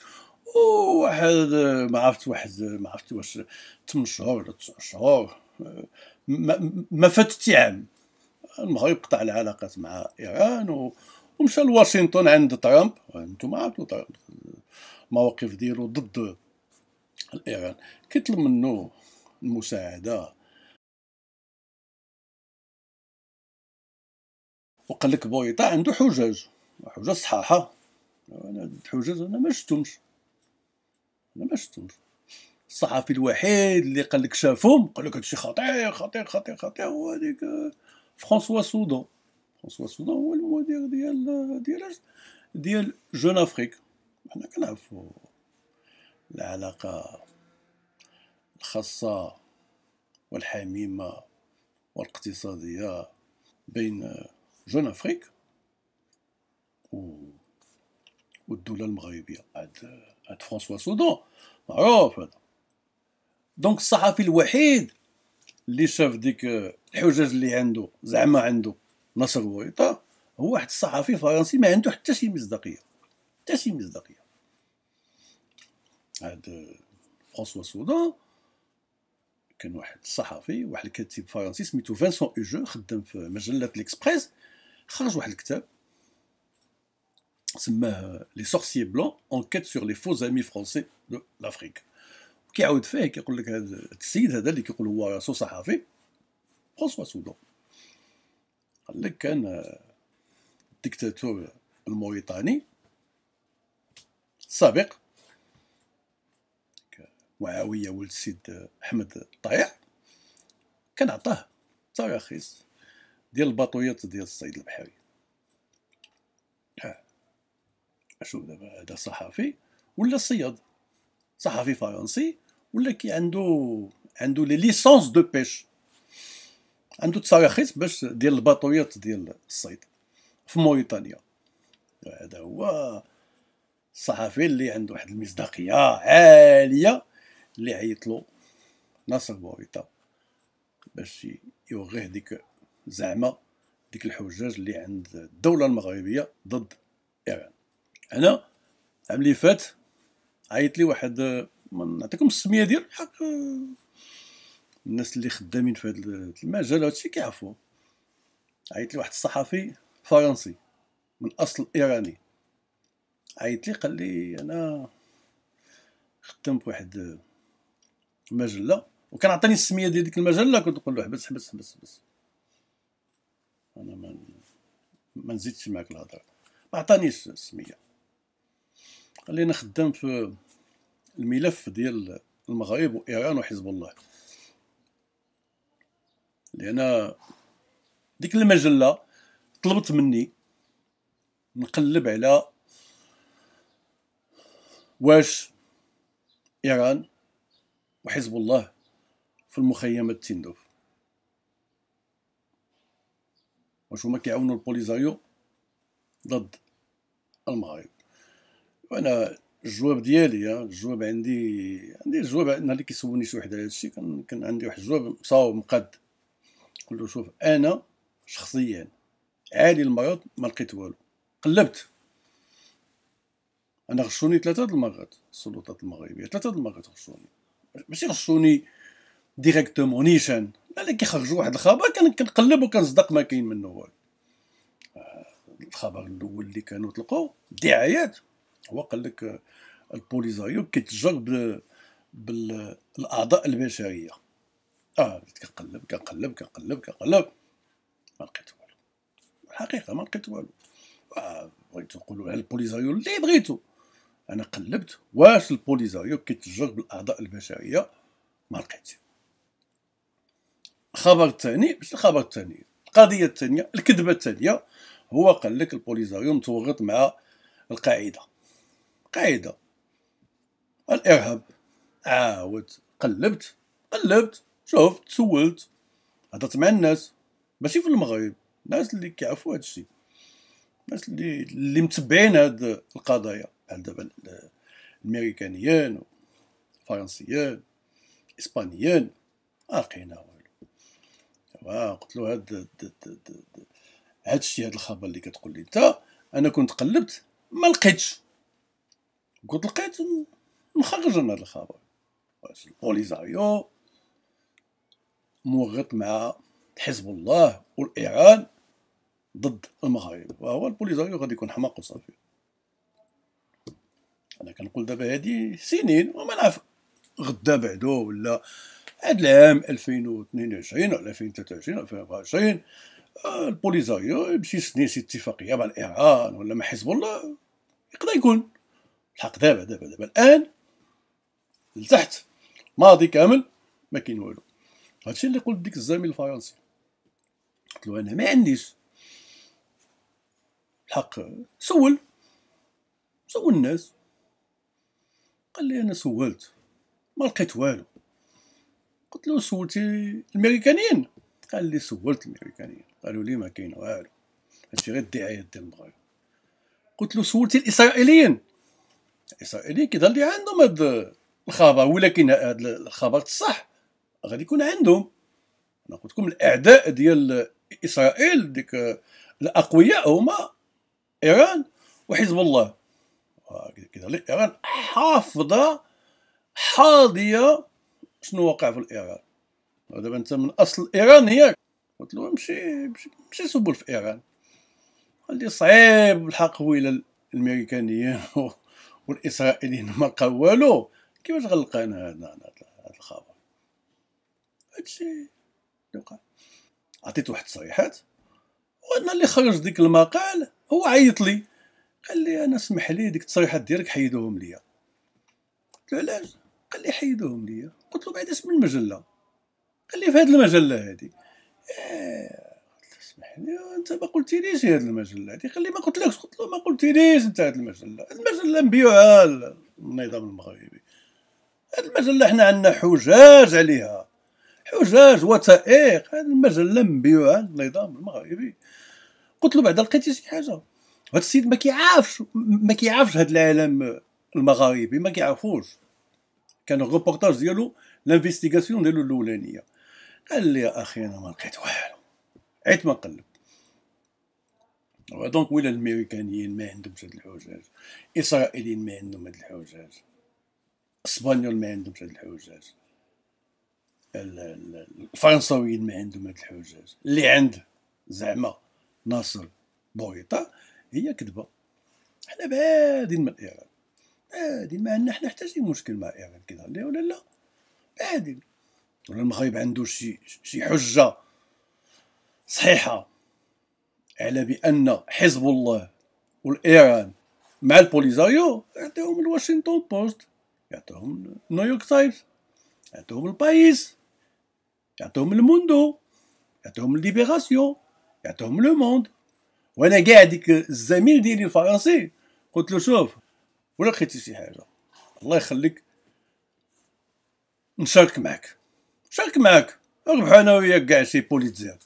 وواحد ما عرفت واحد ما عرفت واش 8 شهور ولا 9 شهور ما فات عام المغرب قطع العلاقات مع ايران ومشى لواشنطن عند ترامب انتم عرفتوا ترامب المواقف ديالو ضد الايران كيطلب منه المساعده وقال لك بويطا طيب، عنده حجج حجج صحاحة أنا الحجج أنا ما شفتهمش أنا ما شفتهمش الصحفي الوحيد اللي قال لك شافهم قال لك هادشي خطير خطير خطير خطير هو هذيك آه، فرانسوا سودان فرانسوا سودان هو المدير ديال ديال ديال جون افريك حنا كنعرفو العلاقة الخاصة والحميمة والاقتصادية بين جون افريك و... والدوله المغربيه عاد عاد فرانسوا سودان معروف هذا دونك الصحفي الوحيد اللي شاف ديك الحجج اللي عنده زعما عنده نصر بويطا هو واحد الصحفي فرنسي ما عنده حتى شي مصداقيه حتى شي مصداقيه هاد فرانسوا سودان كان واحد الصحفي واحد الكاتب فرنسي سميتو فانسون اوجو خدام في مجله ليكسبريس خرج واحد الكتاب سماه لي سورسيي بلون انكيت سور لي فوز امي فرونسي دو لافريك كيعاود فيه كيقول لك هذا السيد هذا اللي كيقول هو راسو صحفي فرانسوا سودو قال لك كان الديكتاتور الموريتاني السابق معاويه ولد السيد احمد الطايع كان عطاه تراخيص ديال الباطويات ديال الصيد البحري اشوف دابا هذا صحفي ولا صياد صحفي فرنسي ولا كي عنده عنده لي ليسونس دو بيش عنده تصاريخيت باش ديال الباطويات ديال الصيد في موريتانيا هذا هو الصحفي اللي عنده واحد المصداقيه عاليه اللي عيط له ناصر بوريطه باش يوغيه ديك زعما ديك الحجاج اللي عند الدوله المغربيه ضد ايران انا العام اللي فات عيط لي واحد نعطيكم السميه ديال حق آه، الناس اللي خدامين في هذا المجال هادشي كيعرفوا عيط لي واحد الصحفي فرنسي من اصل ايراني عيط لي قال لي انا خدام واحد المجله وكان عطاني السميه ديال ديك المجله كنت نقول له حبس حبس حبس حبس انا ما ما نزيدش معاك الهضره ما عطانيش السميه قال لي انا خدام في الملف ديال المغرب وايران وحزب الله لان ديك المجله طلبت مني نقلب على واش ايران وحزب الله في المخيمات تندوف واش هما كيعاونوا البوليزاريو ضد المغرب وانا الجواب ديالي آه، الجواب عندي عندي الجواب نهار اللي كيسولني شي واحد على هادشي كان, كان عندي واحد الجواب مصاوب مقاد قلت له شوف انا شخصيا عالي المرض ما لقيت والو قلبت انا غشوني ثلاثه د المرات السلطات المغربيه ثلاثه د المرات غشوني ماشي غشوني ديريكتومون نيشان انا كيخرجوا واحد الخبر كان كنقلب وكنصدق ما كاين منه والو آه، الخبر الاول اللي كانوا طلقوا دعايات هو قال لك آه، البوليزاريو كيتجر بالاعضاء البشريه اه كنقلب كنقلب كنقلب كنقلب ما لقيت والو الحقيقه ما لقيت والو آه بغيت نقولوا على البوليزاريو اللي بغيتو انا قلبت واش البوليزاريو كيتجر بالاعضاء البشريه ما لقيتش الخبر الثاني مش الخبر الثاني القضيه الثانيه الكذبه الثانيه هو قال لك البوليزاريو متورط مع القاعده قاعده الارهاب عاود قلبت قلبت شفت سولت هضرت مع الناس ماشي في المغرب الناس اللي كيعرفوا هذا الشيء الناس اللي اللي متبعين هاد القضايا بحال دابا الامريكانيين الفرنسيين الاسبانيين لقيناهم قلت له هاد هاد الشيء هاد الخبر اللي كتقول لي انت انا كنت قلبت ما لقيتش قلت لقيت نخرج انا هاد الخبر واش البوليزاريو مورط مع حزب الله والايران ضد المغاربه وهو البوليزاريو غادي يكون حماق وصافي انا كنقول دابا هادي سنين وما نعرف غدا بعدو ولا هذا العام 2022 ولا 2023 ولا 2024 آه، البوليزاريو يمشي يسني شي اتفاقيه مع الايران ولا مع حزب الله يقدر يكون الحق دابا دابا دابا الان لتحت ماضي كامل ما كاين والو هادشي اللي قلت ديك الزميل الفرنسي قلت له انا ما عنديش الحق سول سول الناس قال لي انا سولت ما لقيت والو قلت له سولتي الامريكانيين قال لي سولت الامريكانيين قالوا لي ما كاين والو هادشي غير الدعايات ديال المغرب قلت له سولتي الاسرائيليين الاسرائيليين كيظهر لي عندهم هاد الخبر ولكن هاد الخبر الصح غادي يكون عندهم انا قلت لكم الاعداء ديال اسرائيل ديك الاقوياء هما ايران وحزب الله آه، كيظل لي ايران حافظه حاضيه شنو وقع في الايران دابا انت من اصل ايران ياك قلت له امشي امشي سبل في ايران قال لي صعيب الحق ويلا الامريكانيين والاسرائيليين ما لقاو والو كيفاش غنلقى انا هذا الخبر هادشي اللي وقع عطيت واحد التصريحات وانا اللي خرج ديك المقال هو عيط لي قال لي انا سمح لي ديك التصريحات ديالك حيدوهم ليا قلت له علاش قال لي حيدوهم ليا قلت له بعد اسم المجله لي في هذه المجله هذه اسمح لي انت ما قلتيليش هذه المجله هذه خلي ما قلتلكش قلت له ما قلتيليش انت هذه المجله المجله نبيعها للنظام المغربي هذه المجله حنا عندنا حجاج عليها حجاج وثائق هذه المجله نبيعها للنظام المغربي قلت له بعدا لقيتي شي حاجه هاد السيد ما كيعرفش ما كيعرفش هاد العالم المغاربي ما كيعرفوش كان الروبورتاج ديالو الانفستيغاسيون ديالو الاولانيه قال لي يا اخي انا ما لقيت والو عيت ما قلب دونك ولا الامريكانيين ما عندهمش هاد الحجاج الاسرائيليين ما عندهم هاد الحجاج الاسبانيول ما عندهمش هاد الحجاج الفرنساويين ما عندهم هاد الحجاج اللي عند زعما ناصر بوريطه هي كذبه حنا بعادين من ايران بعادين ما عندنا حنا حتى شي مشكل مع ايران كذا ولا لا عادي ولا المغرب عنده شي شي حجه صحيحه على بان حزب الله والايران مع البوليزاريو يعطيهم الواشنطن بوست يعطيهم نيويورك تايمز يعطيهم البايس يعطيهم الموندو يعطيهم ليبيراسيون يعطيهم لو موند وانا كاع ديك الزميل ديالي الفرنسي قلت له شوف ولا لقيتي شي حاجه الله يخليك نشارك معاك نشارك معاك نربحو انا وياك كاع شي بوليتزير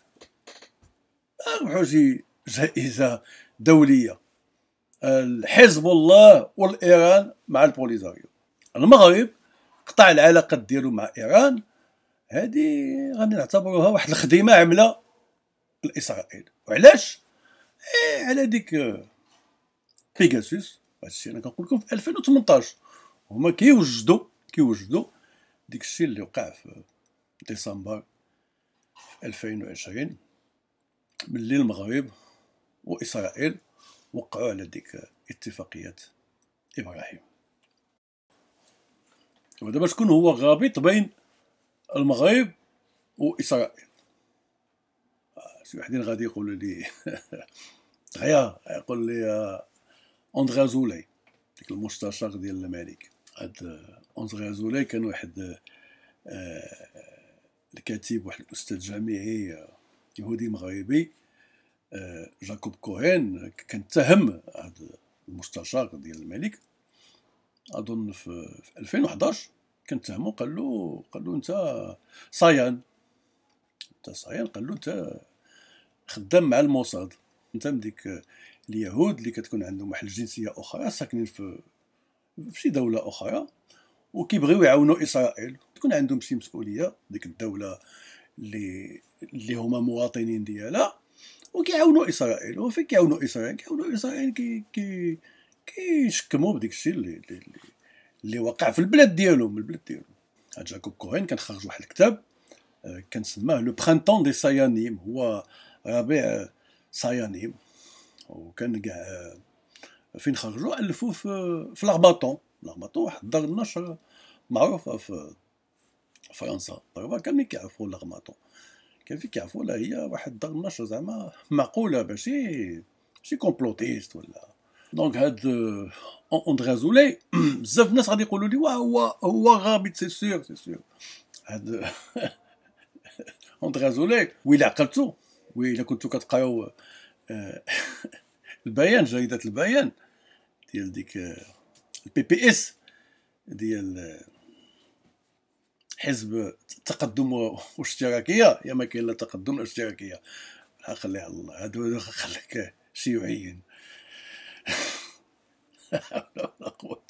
نربحو شي جائزه دوليه حزب الله والايران مع البوليزاريو المغرب قطع العلاقه ديالو مع ايران هذه غادي نعتبروها واحد الخديمه عمله لاسرائيل وعلاش إيه على ديك بيغاسوس هادشي انا كنقول لكم في 2018 هما كيوجدوا كيوجدوا ديك الشيء اللي وقع في ديسمبر 2020 ملي المغرب واسرائيل وقعوا على ديك اتفاقيه ابراهيم ودابا شكون هو الرابط بين المغرب واسرائيل آه، شي وحدين غادي يقول لي غيا آه، يقول لي اندرا ديك المستشار ديال الملك هاد آه، اونزغي عزولاي كان واحد آه، آه، الكاتب واحد الاستاذ جامعي آه، يهودي مغربي جاكوب كوهين كان اتهم هذا المستشار ديال الملك اظن في 2011 كان اتهمو قال له قال له انت صيان انت صيان قال له انت خدام مع الموساد انت من ديك اليهود اللي كتكون عندهم واحد الجنسيه اخرى ساكنين في في شي دوله اخرى وكيبغيو يعاونوا اسرائيل تكون عندهم شي مسؤوليه ديك الدوله اللي اللي هما مواطنين ديالها وكيعاونوا اسرائيل وفين كيعاونوا اسرائيل كيعاونوا اسرائيل كي كي كيشكموا بديك الشيء اللي, اللي اللي وقع في البلاد ديالهم البلاد ديالهم جاكوب كوهين كان خرج واحد الكتاب آه، كان سماه لو برينتون دي سايانيم هو ربيع سايانيم وكان كاع آه، فين خرجوا الفوا في, في لغمطو نعم، واحد دار النشر معروفة في فرنسا دابا كاملين كيعرفوا لغمطو كان في كيعرفوا لا هي واحد دار النشر زعما معقولة ماشي شي كومبلوتيست ولا دونك هاد اندري زولي بزاف الناس غادي يقولوا لي واه هو هو غابت سي سيغ سي سيغ هاد اندري زولي ويلا عقلتو ويلا كنتو كتقراو البيان جريده البيان ديال ديك البي بي اس ديال حزب التقدم والاشتراكيه يا ما كاين لا تقدم لا اشتراكيه خليها الله هادو خليك شيوعيين دابا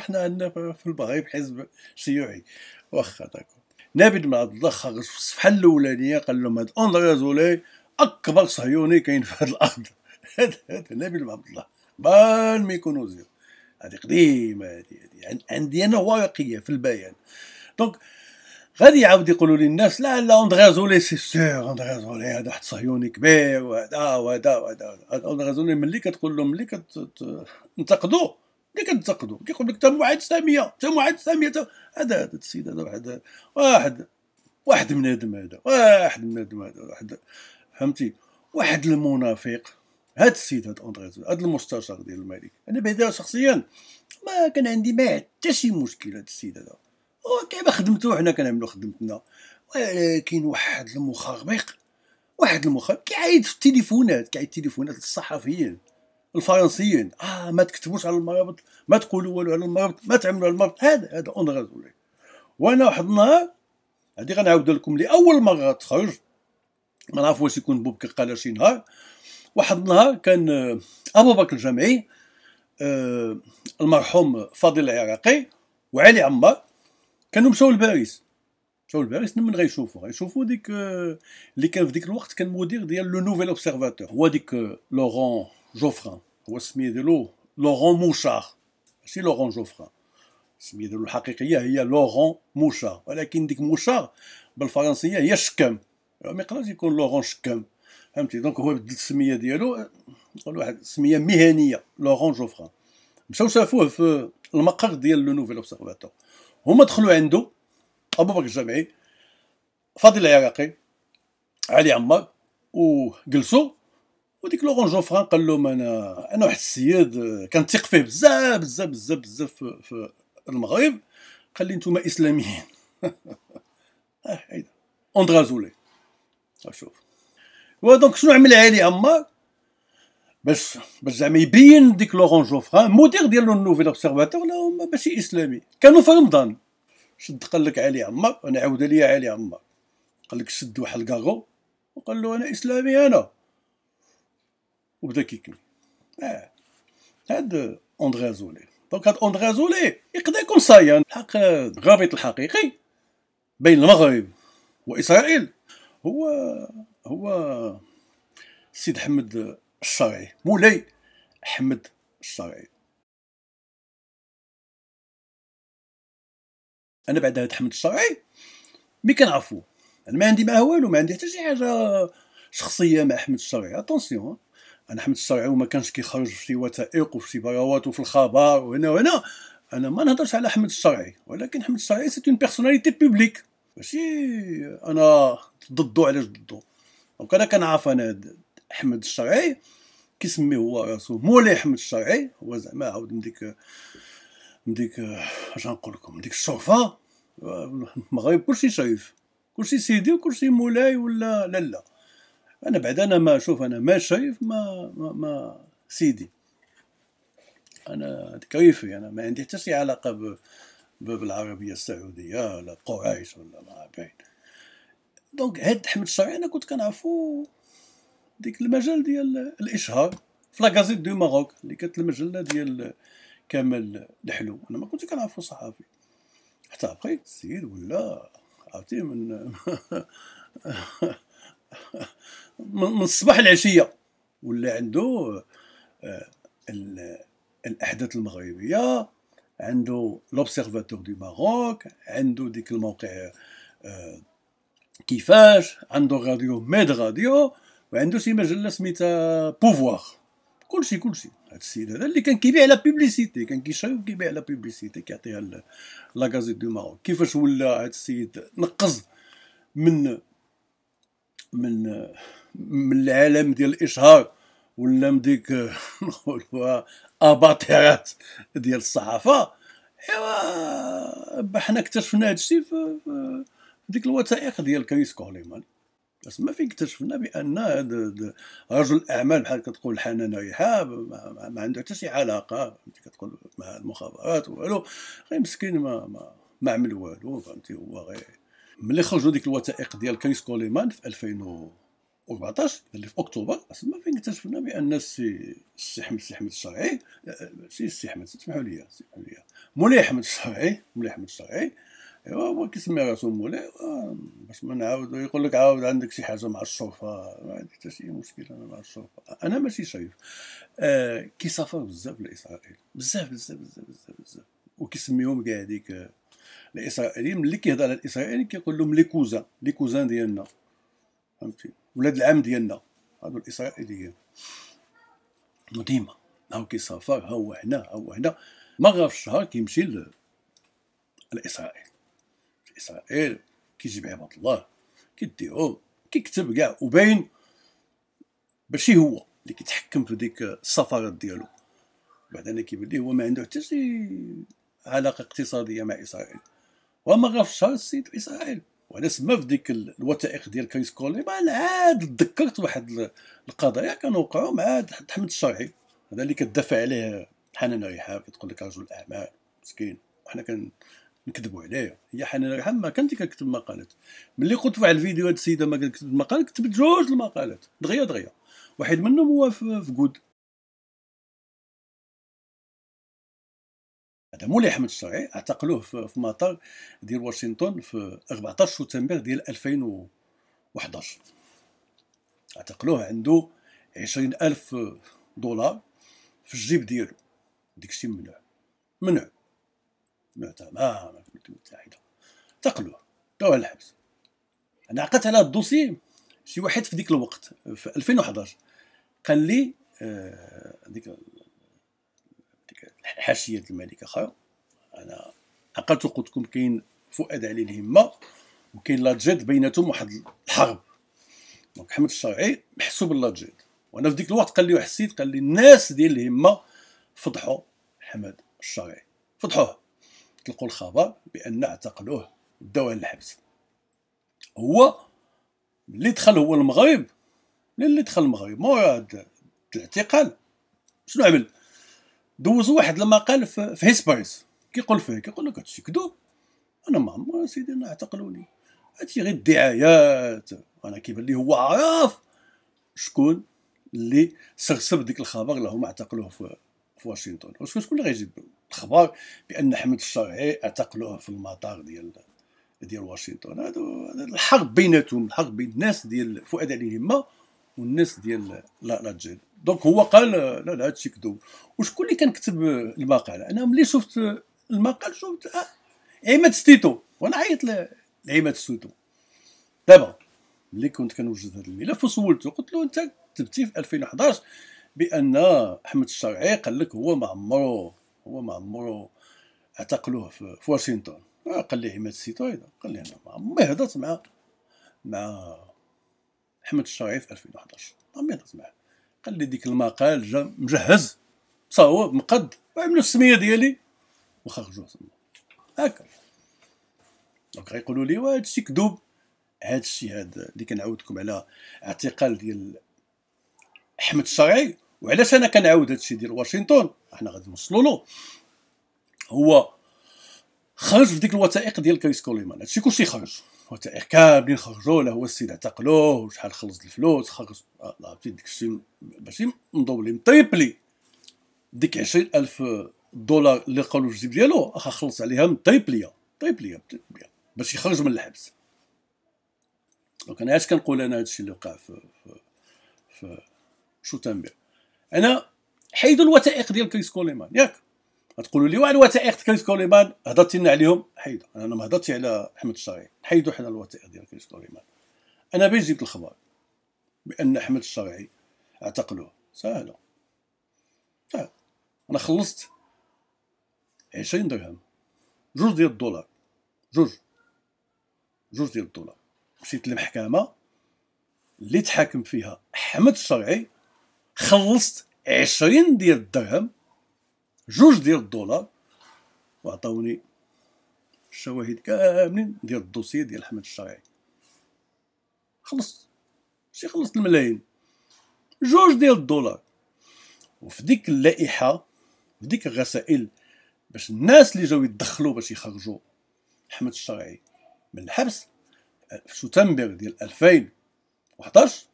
حنا عندنا في المغرب حزب شيوعي واخا داك نابد مع عبد الله في الصفحه الاولانيه قال لهم هاد اون اكبر صهيوني كاين في هاد الارض النبي عبد الله بان ما يكونوا زيرو هذه قديمه هذه عندي انا واقيه في البيان دونك غادي يعاود يقولوا للناس لا لا اندرازولي سي سور اندرازولي هذا واحد صهيوني كبير وهذا وهذا وهذا اندرازولي ملي كتقول لهم ملي كتنتقدوه ملي كتنتقدوا كيقول لك الساميه ساميه واحد ساميه هذا هذا السيد هذا واحد واحد واحد من هذا واحد من هذا واحد فهمتي واحد المنافق هاد السيد هاد اندريز هاد المستشار ديال الملك انا بعدا شخصيا ما كان عندي ما حتى شي مشكل هاد السيد هذا كيما خدمتو حنا كنعملو خدمتنا ولكن واحد المخربق واحد المخربق كيعيط في التليفونات في التليفونات للصحفيين الفرنسيين اه ما تكتبوش على المرابط ما تقولوا والو على المرابط ما تعملوا على المرابط هذا هذا اندريز وانا واحد النهار هادي غنعاود لكم لاول مره تخرج ما نعرف واش يكون بوب قال شي نهار واحد النهار كان آه، ابو بكر الجمعي آه، المرحوم فاضل العراقي وعلي عمار كانوا مشاو لباريس مشاو لباريس من غيشوفوا غيشوفوا ديك آه، اللي كان في ديك الوقت كان مدير ديال لو نوفيل اوبسيرفاتور هو ديك لوران جوفران هو السميه ديالو لوران موشار ماشي لوران جوفران السميه ديالو الحقيقيه هي لوران موشار ولكن ديك موشار بالفرنسيه هي شكام ما يقدرش يكون لوران شكام فهمتي دونك هو بدل السميه ديالو قال واحد سميه مهنيه لوغون جوفران مشاو شافوه في المقر ديال لو نوفيل اوبسيرفاتور هما دخلوا عنده ابو بكر الجمعي فاضل العراقي علي عمار وجلسوا وديك لورون جوفران قال لهم انا انا واحد السيد كنثيق فيه بزاف بزاف بزاف بزاف في المغرب قال لي نتوما اسلاميين اه اندرازولي اشوف ودونك شنو عمل علي عمار باش باش زعما يبين ديك لورون جوفرا مدير ديال لو نوفيل اوبسيرفاتور لا هما ماشي اسلامي كانوا في رمضان شد قال لك علي عمار انا عاود ليا علي عمار قال لك شد واحد الكاغو وقال له انا اسلامي انا وبدا كيكمي اه هاد اندري زولي دونك هاد اندري زولي يقدر يكون صايان الحق غابط الحقيقي بين المغرب واسرائيل هو هو السيد حمد الصرعي مولاي حمد الصرعي انا بعد هذا حمد الصرعي مي كنعرفو انا ما عندي معاه والو ما عندي حتى شي حاجه شخصيه مع حمد الصرعي اتونسيون انا حمد الصرعي وما كانش كيخرج في شي وثائق وفي شي براوات وفي الخبر وهنا وهنا انا ما نهضرش على حمد الصرعي ولكن حمد الصرعي سيت اون بيرسوناليتي بوبليك ماشي انا ضده علاش ضده دونك انا كنعرف انا احمد الشرعي كيسمي هو راسو مولاي احمد الشرعي هو زعما عاود من ديك من ديك اش غنقول لكم من ديك الشرفه المغرب كلشي شريف كلشي سيدي وكلشي مولاي ولا لا لا انا بعد انا ما شوف انا ما شايف ما ما, ما سيدي انا كيفي انا ما عندي حتى شي علاقه ب بالعربيه السعوديه ولا قريش ولا العربين دونك هاد احمد الشرعي انا كنت كنعرفو ديك المجال ديال الاشهار في لاكازيت دو ماروك اللي كانت المجله ديال كامل الحلو انا ما كنت كنعرفو صحافي حتى بقيت السيد ولا عرفتي من من الصباح العشيه ولا عنده الاحداث المغربيه عنده لوبسيرفاتور دو ماروك عنده ديك الموقع آه، كيفاش عنده راديو ميد راديو وعنده شي مجله سميتها بوفوار كلشي كلشي هذا السيد هذا اللي كان كيبيع لا بيبليسيتي كان كيشري وكيبيع لا بيبليسيتي كيعطيها لا غازيت دو ماروك كيفاش ولا هذا السيد نقز من من من العالم ديال الاشهار ولا من ديك نقولوها اباطرات ديال الصحافه ايوا حنا اكتشفنا هادشي في, في ديك الوثائق ديال كريس كوليمان ما فين اكتشفنا بان هذا رجل الاعمال بحال كتقول حنان رحاب ما, ما عنده حتى شي علاقه كتقول مع المخابرات والو غير مسكين ما ما, ما عمل والو فهمتي هو غير ملي خرجوا ديك الوثائق ديال كريس كوليمان في 2000 2014 اللي في اكتوبر تما فين اكتشفنا بان السي السي حمد السي احمد الشرعي سي السي حمد اسمحوا لي اسمحوا لي مولاي احمد الشرعي مولاي احمد الشرعي ايوا هو كيسمي راسو مولاي آه، باش ما نعاود يقول لك عاود عندك شي حاجه مع الشرفه ما عندي حتى شي مشكل انا مع الشرفه انا ماشي شريف آه كيسافر بزاف لاسرائيل بزاف بزاف بزاف بزاف بزاف وكيسميهم كاع هذيك الاسرائيليين ملي كيهضر على الاسرائيليين كيقول لهم لي كوزان لي كوزان ديالنا فهمتي ولاد العام ديالنا هادو الاسرائيليين وديما هاو كيسافر هاو هنا هاو هنا مره في الشهر كيمشي لاسرائيل اسرائيل كيجيب عباد الله كيديرو كيكتب كاع وباين ماشي هو اللي كيتحكم في ديك السفرات ديالو انا كيبان لي هو ما عنده حتى شي علاقه اقتصاديه مع اسرائيل ومره في الشهر السيد اسرائيل وعلى ما في ديك الوثائق ديال كريس كولي إيه، ما عاد تذكرت واحد القضايا يعني كانوا وقعوا مع حمد الشرعي هذا اللي كتدافع عليه حنان ريحان كتقول لك رجل اعمال مسكين وحنا كنكذبوا عليه هي حنان ريحان ما كانت كتكتب مقالات ملي قلت في الفيديو هاد السيده ما كتكتب مقال كتبت جوج المقالات دغيا دغيا واحد منهم هو في, في جود هذا مولاي احمد الشرعي اعتقلوه في مطار ديال واشنطن في 14 سبتمبر ديال 2011 اعتقلوه عنده الف دولار في الجيب ديالو داكشي ممنوع ممنوع ممنوع تماما في الولايات المتحده اعتقلوه داوه الحبس انا عقدت على هذا الدوسي شي واحد في ديك الوقت في 2011 قال لي آه ديك حاشيه الملك اخا انا عقلت لكم كاين فؤاد علي الهمه وكاين لاجيد بيناتهم واحد الحرب دونك حمد الشرعي محسوب لاجيد وانا في ديك الوقت قال لي السيد قال لي الناس ديال الهمه فضحوا حمد الشرعي فضحوه تلقوا الخبر بان اعتقلوه داوه الحبس هو اللي دخل هو المغرب اللي دخل المغرب مو الاعتقال شنو عمل دوز واحد المقال في هيسبايس كيقول فيه كيقول لك هادشي كذوب انا ما عمر سيدي انا اعتقلوني هادشي غير الدعايات انا كيبان لي هو عارف شكون اللي سرسب ديك الخبر اللي هما اعتقلوه في واشنطن شكون شكون اللي غيجيب الخبر بان حمد الشرعي اعتقلوه في المطار ديال ديال واشنطن هادو الحرب بيناتهم الحرب بين الناس ديال فؤاد علي والناس ديال لاجيل دونك هو قال لا لا هادشي كذوب وشكون اللي كان كتب المقال انا ملي شفت المقال شفت آه عماد ستيتو وانا عيطت لعماد ستيتو دابا ملي كنت كنوجد هذا الملف وسولته قلت له انت كتبتي في 2011 بان احمد الشرعي قال لك هو ما عمرو هو ما عمرو اعتقلوه في, في واشنطن آه، قال لي عماد ستيتو ايضا قال لي انا ما عمري هضرت مع مع احمد الشرعي في 2011 ما عمري هضرت معاه قال لي ديك المقال جا مجهز صاوب مقد وعملوا السميه ديالي وخرجوا هكا دونك غيقولوا لي واه هادشي كذوب هادشي هذا اللي كنعاودكم على اعتقال ديال احمد الشرعي وعلاش انا كنعاود هادشي ديال واشنطن حنا غادي نوصلوا له هو خرج في ديك الوثائق ديال كريس كوليمان هادشي كلشي خرج وتاعي كاملين خرجوا له هو السيد اعتقلوه وشحال خلص الفلوس خلص عرفتي داك الشيء ماشي مدوبلي مطيبلي ديك عشرين ألف دولار اللي قالوا في الجيب ديالو اخا خلص عليها مطيبليه مطيبليه باش يخرج من الحبس دونك انا علاش كنقول انا هادشي اللي وقع في في, في شو تنبيه انا حيدوا الوثائق ديال كريس كوليمان ياك غتقولوا لي واحد الوثائق كريس كوليمان هضرتي لنا عليهم حيدوا انا ما هضرتي على احمد الشرعي حيدوا حنا الوثائق ديال كريس كوليمان انا باش جبت الخبر بان احمد الشرعي اعتقلوه سهله انا خلصت 20 درهم جوج ديال الدولار جوج جوج ديال الدولار مشيت للمحكمه اللي تحاكم فيها احمد الشرعي خلصت 20 ديال الدرهم جوج ديال الدولار وعطاوني الشواهد كاملين ديال الدوسي ديال احمد الشرعي خلصت ماشي خلصت الملايين جوج ديال الدولار وفي ديك اللائحه في ديك الرسائل باش الناس اللي جاو يدخلوا باش يخرجوا احمد الشرعي من الحبس في سبتمبر ديال 2011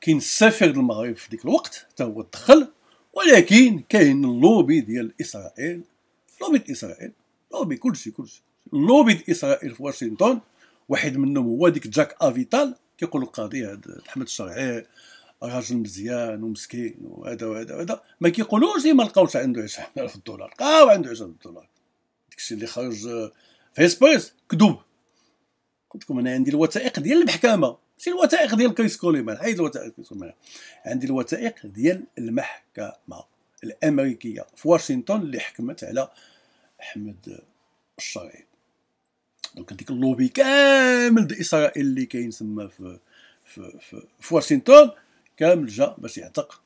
كاين السفير المغرب في ديك الوقت حتى هو دخل ولكن كاين اللوبي ديال اسرائيل لوبي اسرائيل لوبي كلشي كلشي اللوبي اسرائيل في واشنطن واحد منهم هو ديك جاك افيتال كيقول القضيه هذا احمد الشرعي راجل مزيان ومسكين وهذا وهذا وهذا ما كيقولوش ما لقاوش عنده 20000 دولار لقاو عنده 20000 دولار داكشي اللي خرج في اسبريس كذوب قلت لكم انا عندي الوثائق ديال المحكمه سي الوثائق ديال كريسكولي مال هاي الوثائق كريسكولي كوليمان عندي الوثائق ديال المحكمه الامريكيه في واشنطن اللي حكمت على احمد الشرعي دونك هذيك اللوبي كامل د اسرائيل اللي كاين تما في في في, في واشنطن كامل جا باش يعتق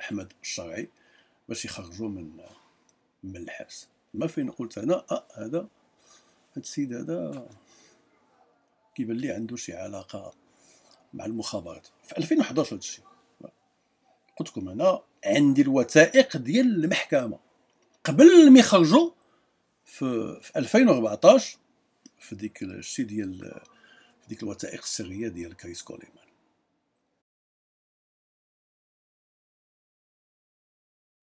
احمد الشرعي باش يخرجوا من من الحبس ما فين قلت انا اه هذا هاد السيد هذا كيبان لي عنده شي علاقه مع المخابرات في 2011 هادشي قلت لكم انا عندي الوثائق ديال المحكمه قبل ما يخرجوا في, في 2014 في ديك الشيء ديال في ديك الوثائق السريه ديال كريس كوليمان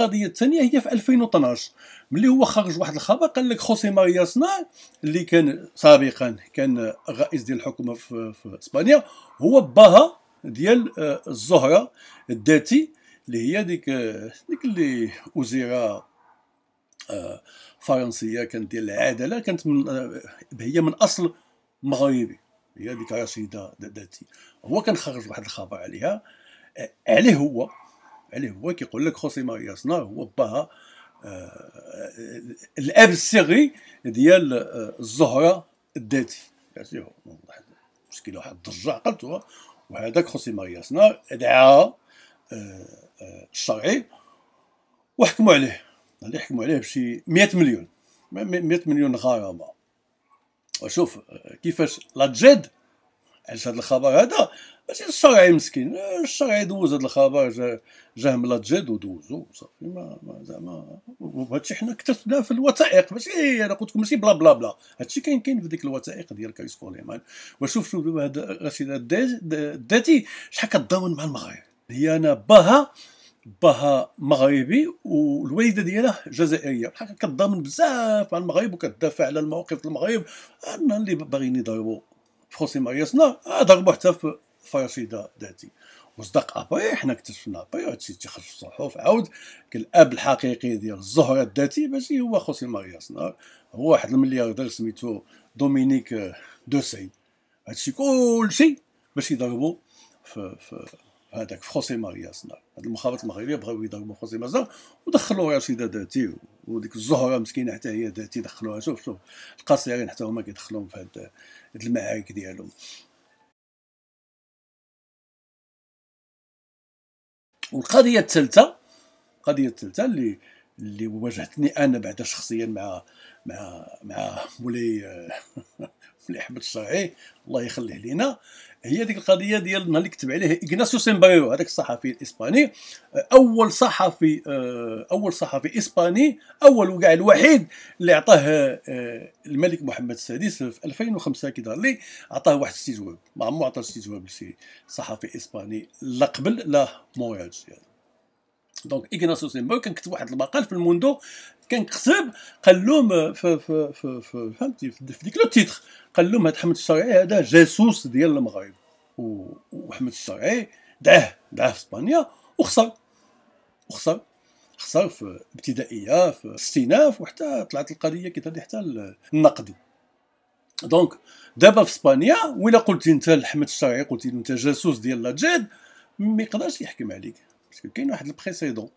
القضيه الثانيه هي في 2012 ملي هو خرج واحد الخبر قال لك خوسي ماريا سناي اللي كان سابقا كان رئيس ديال الحكومه في, في اسبانيا هو باها ديال آه، الزهره الذاتي اللي هي ديك آه، ديك اللي وزيره آه، فرنسيه كانت ديال العداله كانت من هي من اصل مغربي هي ديك رشيده ذاتي هو كان خرج واحد الخبر عليها عليه هو عليه يعني هو كيقول لك خوسي ماريا صنا نعم، هو باها آه، الاب السري ديال آه، الزهره الذاتي يعني واحد مشكله واحد الضجه عقلتها آه. وهذاك خوسي ماريا صنا نعم، دعا الشرعي وحكموا عليه اللي يعني حكموا عليه بشي 100 مليون 100 مليون غرامه وشوف كيفاش لا جد علاش هذا الخبر هذا ماشي الشرعي مسكين الشرعي دوز هذا الخبر جا من لاتجيد ودوز وصافي ما زعما هادشي حنا كتبناه في الوثائق ماشي انا قلت لكم ماشي بلا بلا بلا هادشي كاين كاين في ديك الوثائق ديال كايس كوليمان وشوف شوف دابا هاد الرصيد الذاتي شحال كتضامن مع المغرب هي انا باها باها مغربي والوالده ديالها جزائريه بحال كتضامن بزاف مع المغرب وكتدافع على المواقف المغرب انا اللي باغيين يضربوا Proxima هذا a حتى في فرشيده ذاتي وصدق ابري حنا اكتشفنا ابري هادشي تيخرج في الصحف عاود الاب الحقيقي ديال الزهره الذاتي ماشي هو خوسي مارياسنا هو واحد الملياردير سميتو دومينيك دوسي هادشي كلشي باش يضربو في, في هذاك فخوسي ماريا صنار هاد المخابرات المغربيه بغاو يضربوا فخوسي مازار ودخلوا رشيده داتي وديك الزهره مسكينه حتى هي داتي دخلوها شوف شوف القصيرين حتى هما كيدخلوهم في هاد المعارك ديالهم والقضيه الثالثه القضيه الثالثه اللي اللي واجهتني انا بعدا شخصيا مع مع مع مولاي مليح حبل الشرعي الله يخليه لينا هي ديك القضيه ديال النهار اللي كتب عليه اغناسيو سيمبايو هذاك الصحفي الاسباني اول صحفي آه، اول صحفي اسباني اول وكاع الوحيد اللي عطاه آه، الملك محمد السادس في 2005 كي دار لي عطاه واحد الاستجواب ما عمره عطى استجواب لشي صحفي اسباني لا قبل لا مونياج يعني. دونك ايغناسيو نيمو كان كتب واحد المقال في الموندو كان كتب قال لهم فهمتي في ديك لو تيتر قال لهم هذا حمد الشرعي هذا جاسوس ديال المغرب وحمد الشرعي دعاه دعاه في اسبانيا وخسر وخسر خسر في ابتدائيه في استئناف وحتى طلعت القضيه كي حتى النقدي دونك دابا في اسبانيا ولا قلتي انت لحمد الشرعي قلتي انت جاسوس ديال لاجيد ما يقدرش يحكم عليك باسكو كاين واحد البريسيدون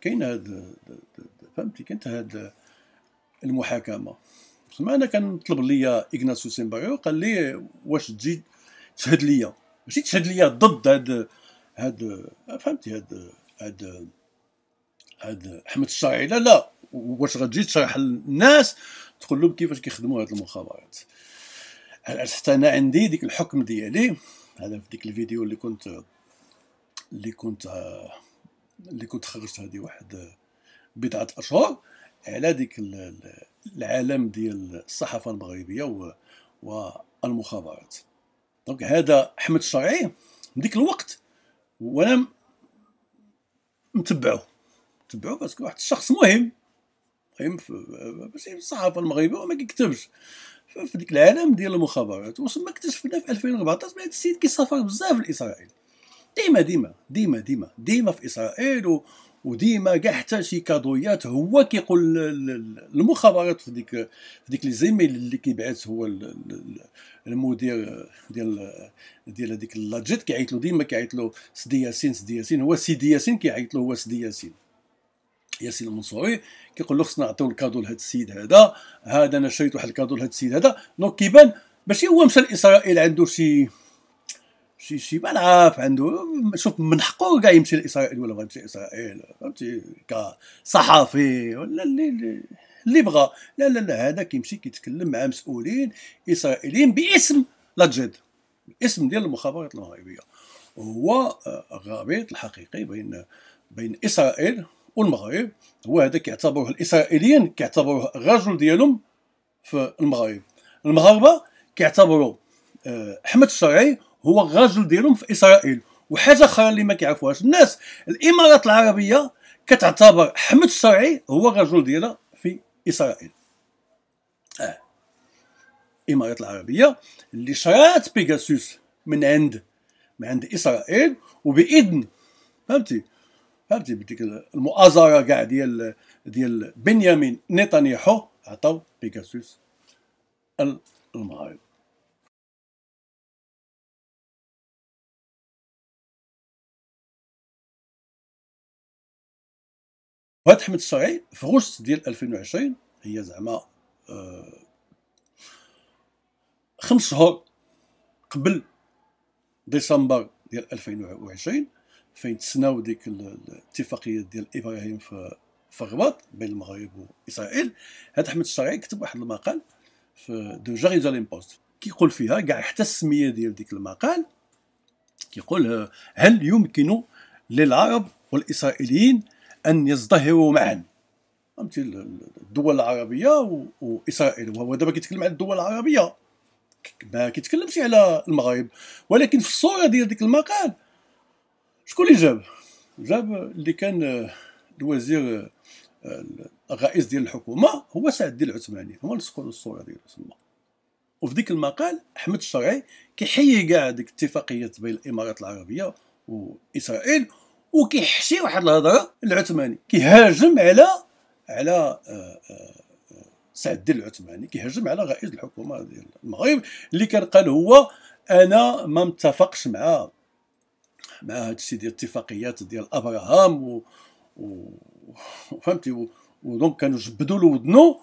كاين هاد فهمتي كانت هاد المحاكمه بصح انا كان طلب ليا اغناسيو سيمبايو قال لي واش تجي تشهد ليا ماشي تشهد ليا ضد هاد هاد فهمتي هاد هاد هاد احمد الشرعي لا لا واش غتجي تشرح للناس تقول لهم كيفاش كيخدموا هاد المخابرات حتى انا عندي ديك الحكم ديالي هذا في ديك الفيديو اللي كنت اللي كنت اللي كنت خرجت هذه واحد بضعه اشهر على ديك العالم ديال الصحافه المغربيه والمخابرات دونك هذا احمد الشرعي من ديك الوقت وانا متبعه متبعه باسكو واحد الشخص مهم مهم في الصحافه المغربيه وما كيكتبش في ديك العالم ديال المخابرات وصل ما اكتشفنا في 2014 بان السيد كيسافر بزاف لاسرائيل ديما ديما ديما ديما ديما في اسرائيل و... وديما كاع حتى شي كادويات هو كيقول المخابرات في ديك في ديك لي زيميل اللي كيبعث هو المدير ديال ديال هذيك لاجيت كيعيط له ديما كيعيط له سدي ياسين سدي ياسين هو سيدي ياسين كيعيط له هو سدي ياسين ياسين المنصوري كيقول له خصنا نعطيو الكادو لهذا السيد هذا هذا انا شريت واحد الكادو لهذا السيد هذا دونك كيبان ماشي هو مشى لاسرائيل عنده شي شي شي ملعب عنده شوف من حقه كاع يمشي لاسرائيل ولا بغا يمشي لاسرائيل فهمتي كصحفي ولا اللي اللي, بغى لا لا لا هذا كيمشي كيتكلم مع مسؤولين اسرائيليين باسم لاجد باسم ديال المخابرات المغربيه هو آه، الرابط الحقيقي بين بين اسرائيل والمغرب هو هذا كيعتبروه الاسرائيليين كيعتبروه الرجل ديالهم في المغرب المغاربه كيعتبروا آه، احمد الشرعي هو الرجل ديالهم في اسرائيل وحاجه اخرى اللي ما كيعرفوهاش الناس الامارات العربيه كتعتبر احمد الشرعي هو الرجل ديالها في اسرائيل آه. الامارات العربيه اللي شرات بيغاسوس من عند من عند اسرائيل وباذن فهمتي فهمتي بديك المؤازره كاع ديال ديال بنيامين نتنياهو عطاو بيغاسوس المغرب وهاد حمد الشرعي في غشت ديال 2020 هي زعما آه خمس شهور قبل ديسمبر ديال 2020 فين تسناو ديك الاتفاقيه ديال ابراهيم في الرباط بين المغرب واسرائيل هاد احمد الشرعي كتب واحد المقال في دو جيروزاليم بوست كيقول فيها كاع حتى السميه ديال ديك المقال كيقول آه، هل يمكن للعرب والاسرائيليين أن يزدهروا معا فهمتي الدول العربية وإسرائيل وهو دابا كيتكلم على الدول العربية ما كيتكلمش على المغرب ولكن في الصورة ديال ديك المقال شكون اللي جاب جاب اللي كان آه، الوزير آه، الرئيس ديال الحكومه هو سعد الدين العثماني هو نسقوا الصوره ديالو تما وفي ديك المقال احمد الشرعي كيحيي كاع ديك اتفاقيه بين الامارات العربيه واسرائيل وكيحشي واحد الهضره العثماني كيهاجم على على آه، آه، سعد الدين العثماني كيهاجم على رئيس الحكومه ديال المغرب اللي كان قال هو انا ما متفقش مع مع هادشي ديال الاتفاقيات ديال ابراهام و, و... فهمتي و... ودونك كانوا جبدوا له ودنو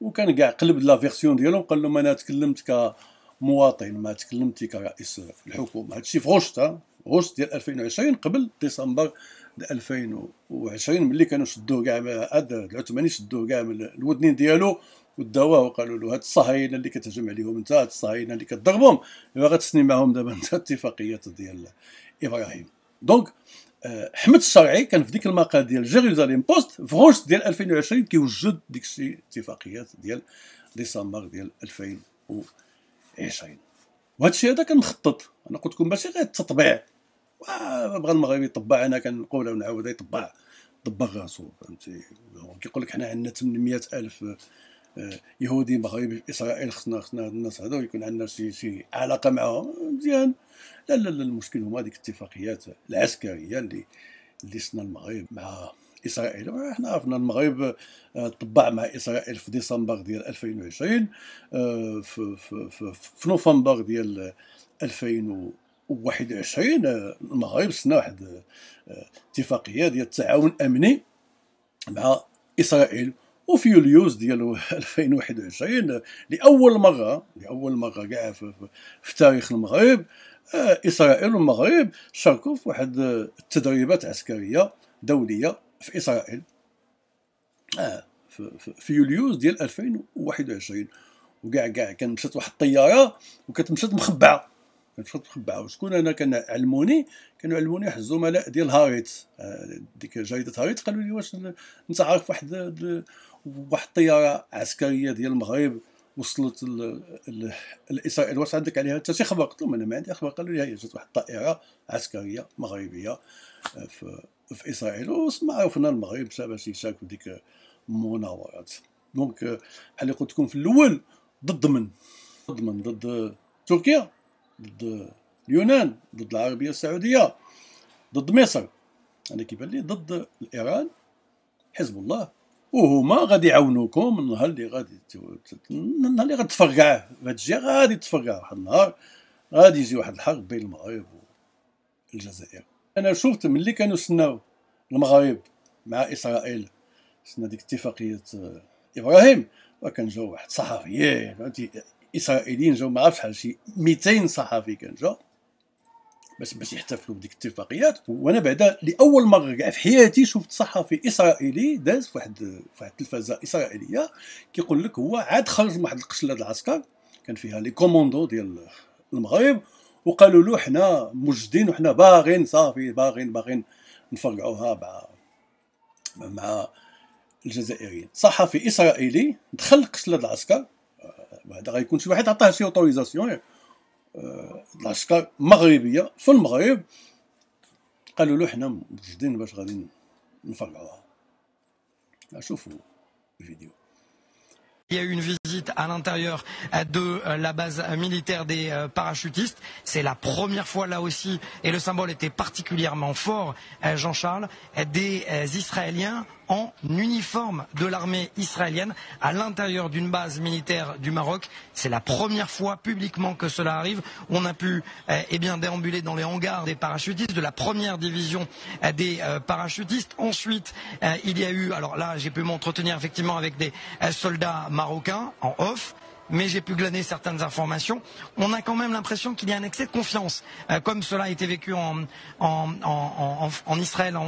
وكان كاع قلب لا فيرسيون ديالهم قال لهم انا تكلمت كمواطن ما تكلمتي كرئيس الحكومه هادشي في غوست ديال 2020 قبل ديسمبر 2020 ملي كانوا شدوه كاع هذا العثماني شدوه كاع من الودنين ديالو وداوه وقالوا له هاد الصهاينه اللي كتهجم عليهم انت هاد الصهاينه اللي كتضربهم ايوا غتسني معاهم دابا انت اتفاقيات ديال ابراهيم دونك آه، حمد الشرعي كان في ديك المقال ديال جيروزاليم بوست في غوست ديال 2020 كيوجد ديك الشيء اتفاقيات ديال ديسمبر ديال 2020 وهادشي هذا كان مخطط انا قلت لكم ماشي غير التطبيع بغى المغربي يطبع انا كنقول ونعاود يطبع طبع راسو فهمتي كيقول لك حنا عندنا 800 الف آه، يهودي مغربي في اسرائيل خصنا خصنا هاد الناس هذو يكون عندنا شي شي علاقه معاهم مزيان لا لا لا المشكل هما هذيك الاتفاقيات العسكريه اللي اللي صنا المغرب مع اسرائيل وحنا عرفنا المغرب آه، طبع مع اسرائيل في ديسمبر ديال 2020 آه، في, في, في, في نوفمبر ديال 2000 21 المغرب سنى واحد آه، اتفاقيه ديال التعاون الامني مع اسرائيل وفي يوليوز ديال 2021 لاول مره لاول مره كاع في, في تاريخ المغرب آه، اسرائيل والمغرب شاركوا في واحد التدريبات عسكريه دوليه في اسرائيل آه في يوليوز ديال 2021 وكاع كاع كان مشات واحد الطياره وكانت مشات مخبعه كنت في وشكون انا كان علموني كانوا علموني واحد الزملاء ديال هايت آه، ديك جريده هايت قالوا لي واش انت عارف واحد واحد الطياره عسكريه ديال المغرب وصلت لاسرائيل واش عندك عليها حتى شي خبر قلت لهم انا ما عندي خبر قالوا لي هي جات واحد الطائره عسكريه مغربيه في, في اسرائيل وما عرفنا المغرب باش في ديك المناورات دونك بحال آه، اللي قلت لكم في الاول ضد من ضد من ضد تركيا ضد اليونان ضد العربية السعودية ضد مصر أنا كيبان لي ضد إيران حزب الله وهما غادي يعاونوكم النهار اللي غادي النهار اللي غادي تفرقع هاد الجهه غادي تفرقع واحد النهار غادي يجي واحد الحرب بين المغرب والجزائر انا شفت ملي كانوا سناو المغرب مع اسرائيل سنا ديك اتفاقيه آه، ابراهيم وكان جاو واحد الصحفيين الاسرائيليين جاو ما عرفتش شحال شي 200 صحفي كان جاو باش باش يحتفلوا بديك الاتفاقيات وانا بعدا لاول مره كاع في حياتي شفت صحفي اسرائيلي داز في واحد في واحد التلفازه اسرائيليه كيقول لك هو عاد خرج من واحد القشله ديال العسكر كان فيها لي كوموندو ديال المغرب وقالوا له حنا مجدين وحنا باغين صافي باغين باغين نفرقعوها مع مع الجزائريين صحفي اسرائيلي دخل قشله العسكر هذا غيكون شي واحد عطاه شي اوتوريزاسيون العشقه مغربيه في المغرب قالوا له حنا موجدين باش غادي نفرعوها شوفوا الفيديو à l'intérieur de euh, la base militaire des euh, parachutistes. C'est la première fois là aussi, et le symbole était particulièrement fort, euh, Jean-Charles, des Israéliens en uniforme de l'armée israélienne à l'intérieur d'une base militaire du Maroc. C'est la première fois publiquement que cela arrive. On a pu eh déambuler dans les hangars des parachutistes, de la première division des parachutistes. Ensuite, il y a eu, alors là j'ai pu m'entretenir effectivement avec des soldats marocains en off, mais j'ai pu glaner certaines informations. On a quand même l'impression qu'il y a un excès de confiance, euh, comme cela a été vécu en, Israël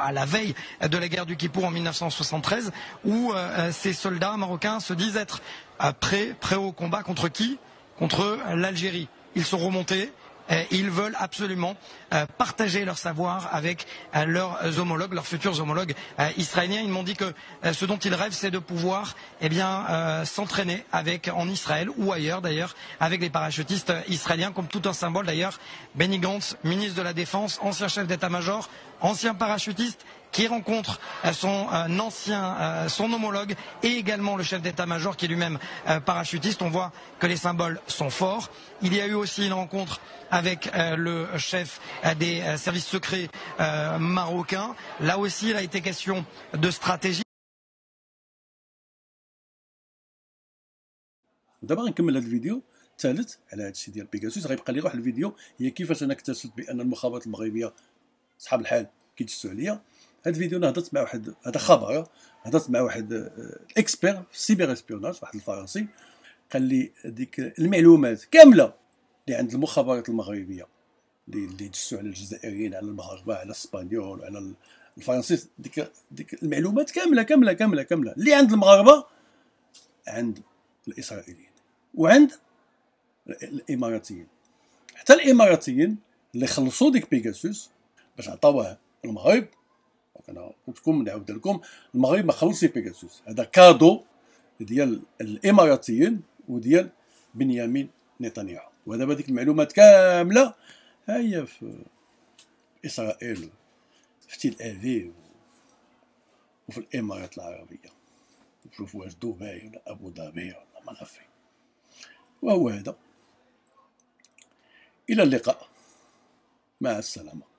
à la veille de la guerre du Kippour en 1973, où euh, euh, ces soldats marocains se disent être prêts au combat contre qui Contre l'Algérie. Ils sont remontés, euh, ils veulent absolument euh, partager leur savoir avec euh, leurs homologues, leurs futurs homologues israéliens. Ils m'ont dit que ce dont ils rêvent, c'est de pouvoir eh s'entraîner avec en Israël ou ailleurs d'ailleurs avec les parachutistes israéliens, comme tout un symbole d'ailleurs. Benny Gantz, ministre de la Défense, ancien chef d'état-major, ancien parachutiste qui rencontre euh, son ancien, euh, son homologue et également le chef d'état-major qui est lui-même euh, parachutiste. On voit que les symboles sont forts. Il y a eu aussi une rencontre avec le chef des services secrets marocains. Là aussi, il a été question de stratégie. D'abord, دابا غنكمل هذا la vidéo. على هذا الشيء ديال بيغاسوس غيبقى لي واحد الفيديو هي كيفاش انا اكتشفت بان المخابرات المغربيه صحاب الحال se عليا هاد الفيديو انا هضرت مع واحد هذا خبر هضرت مع واحد اكسبير آه، في السيبر اسبيوناج واحد الفرنسي قال لي ديك المعلومات كامله اللي عند المخابرات المغربيه اللي اللي على الجزائريين على المغاربه على الاسبانيول على الفرنسيس ديك ديك المعلومات كامله كامله كامله كامله اللي عند المغاربه عند الاسرائيليين وعند الاماراتيين حتى الاماراتيين اللي خلصوا ديك بيجاسوس باش عطاوه المغرب انا قلت لكم نعاود لكم المغرب ما خلصش بيجاسوس هذا كادو ديال الاماراتيين وديال بنيامين نتنياهو ودابا ديك المعلومات كامله ها هي في اسرائيل في تل افيف وفي الامارات العربيه شوفوا واش دبي ولا ابو ظبي ولا ما نعرف وهو هذا الى اللقاء مع السلامه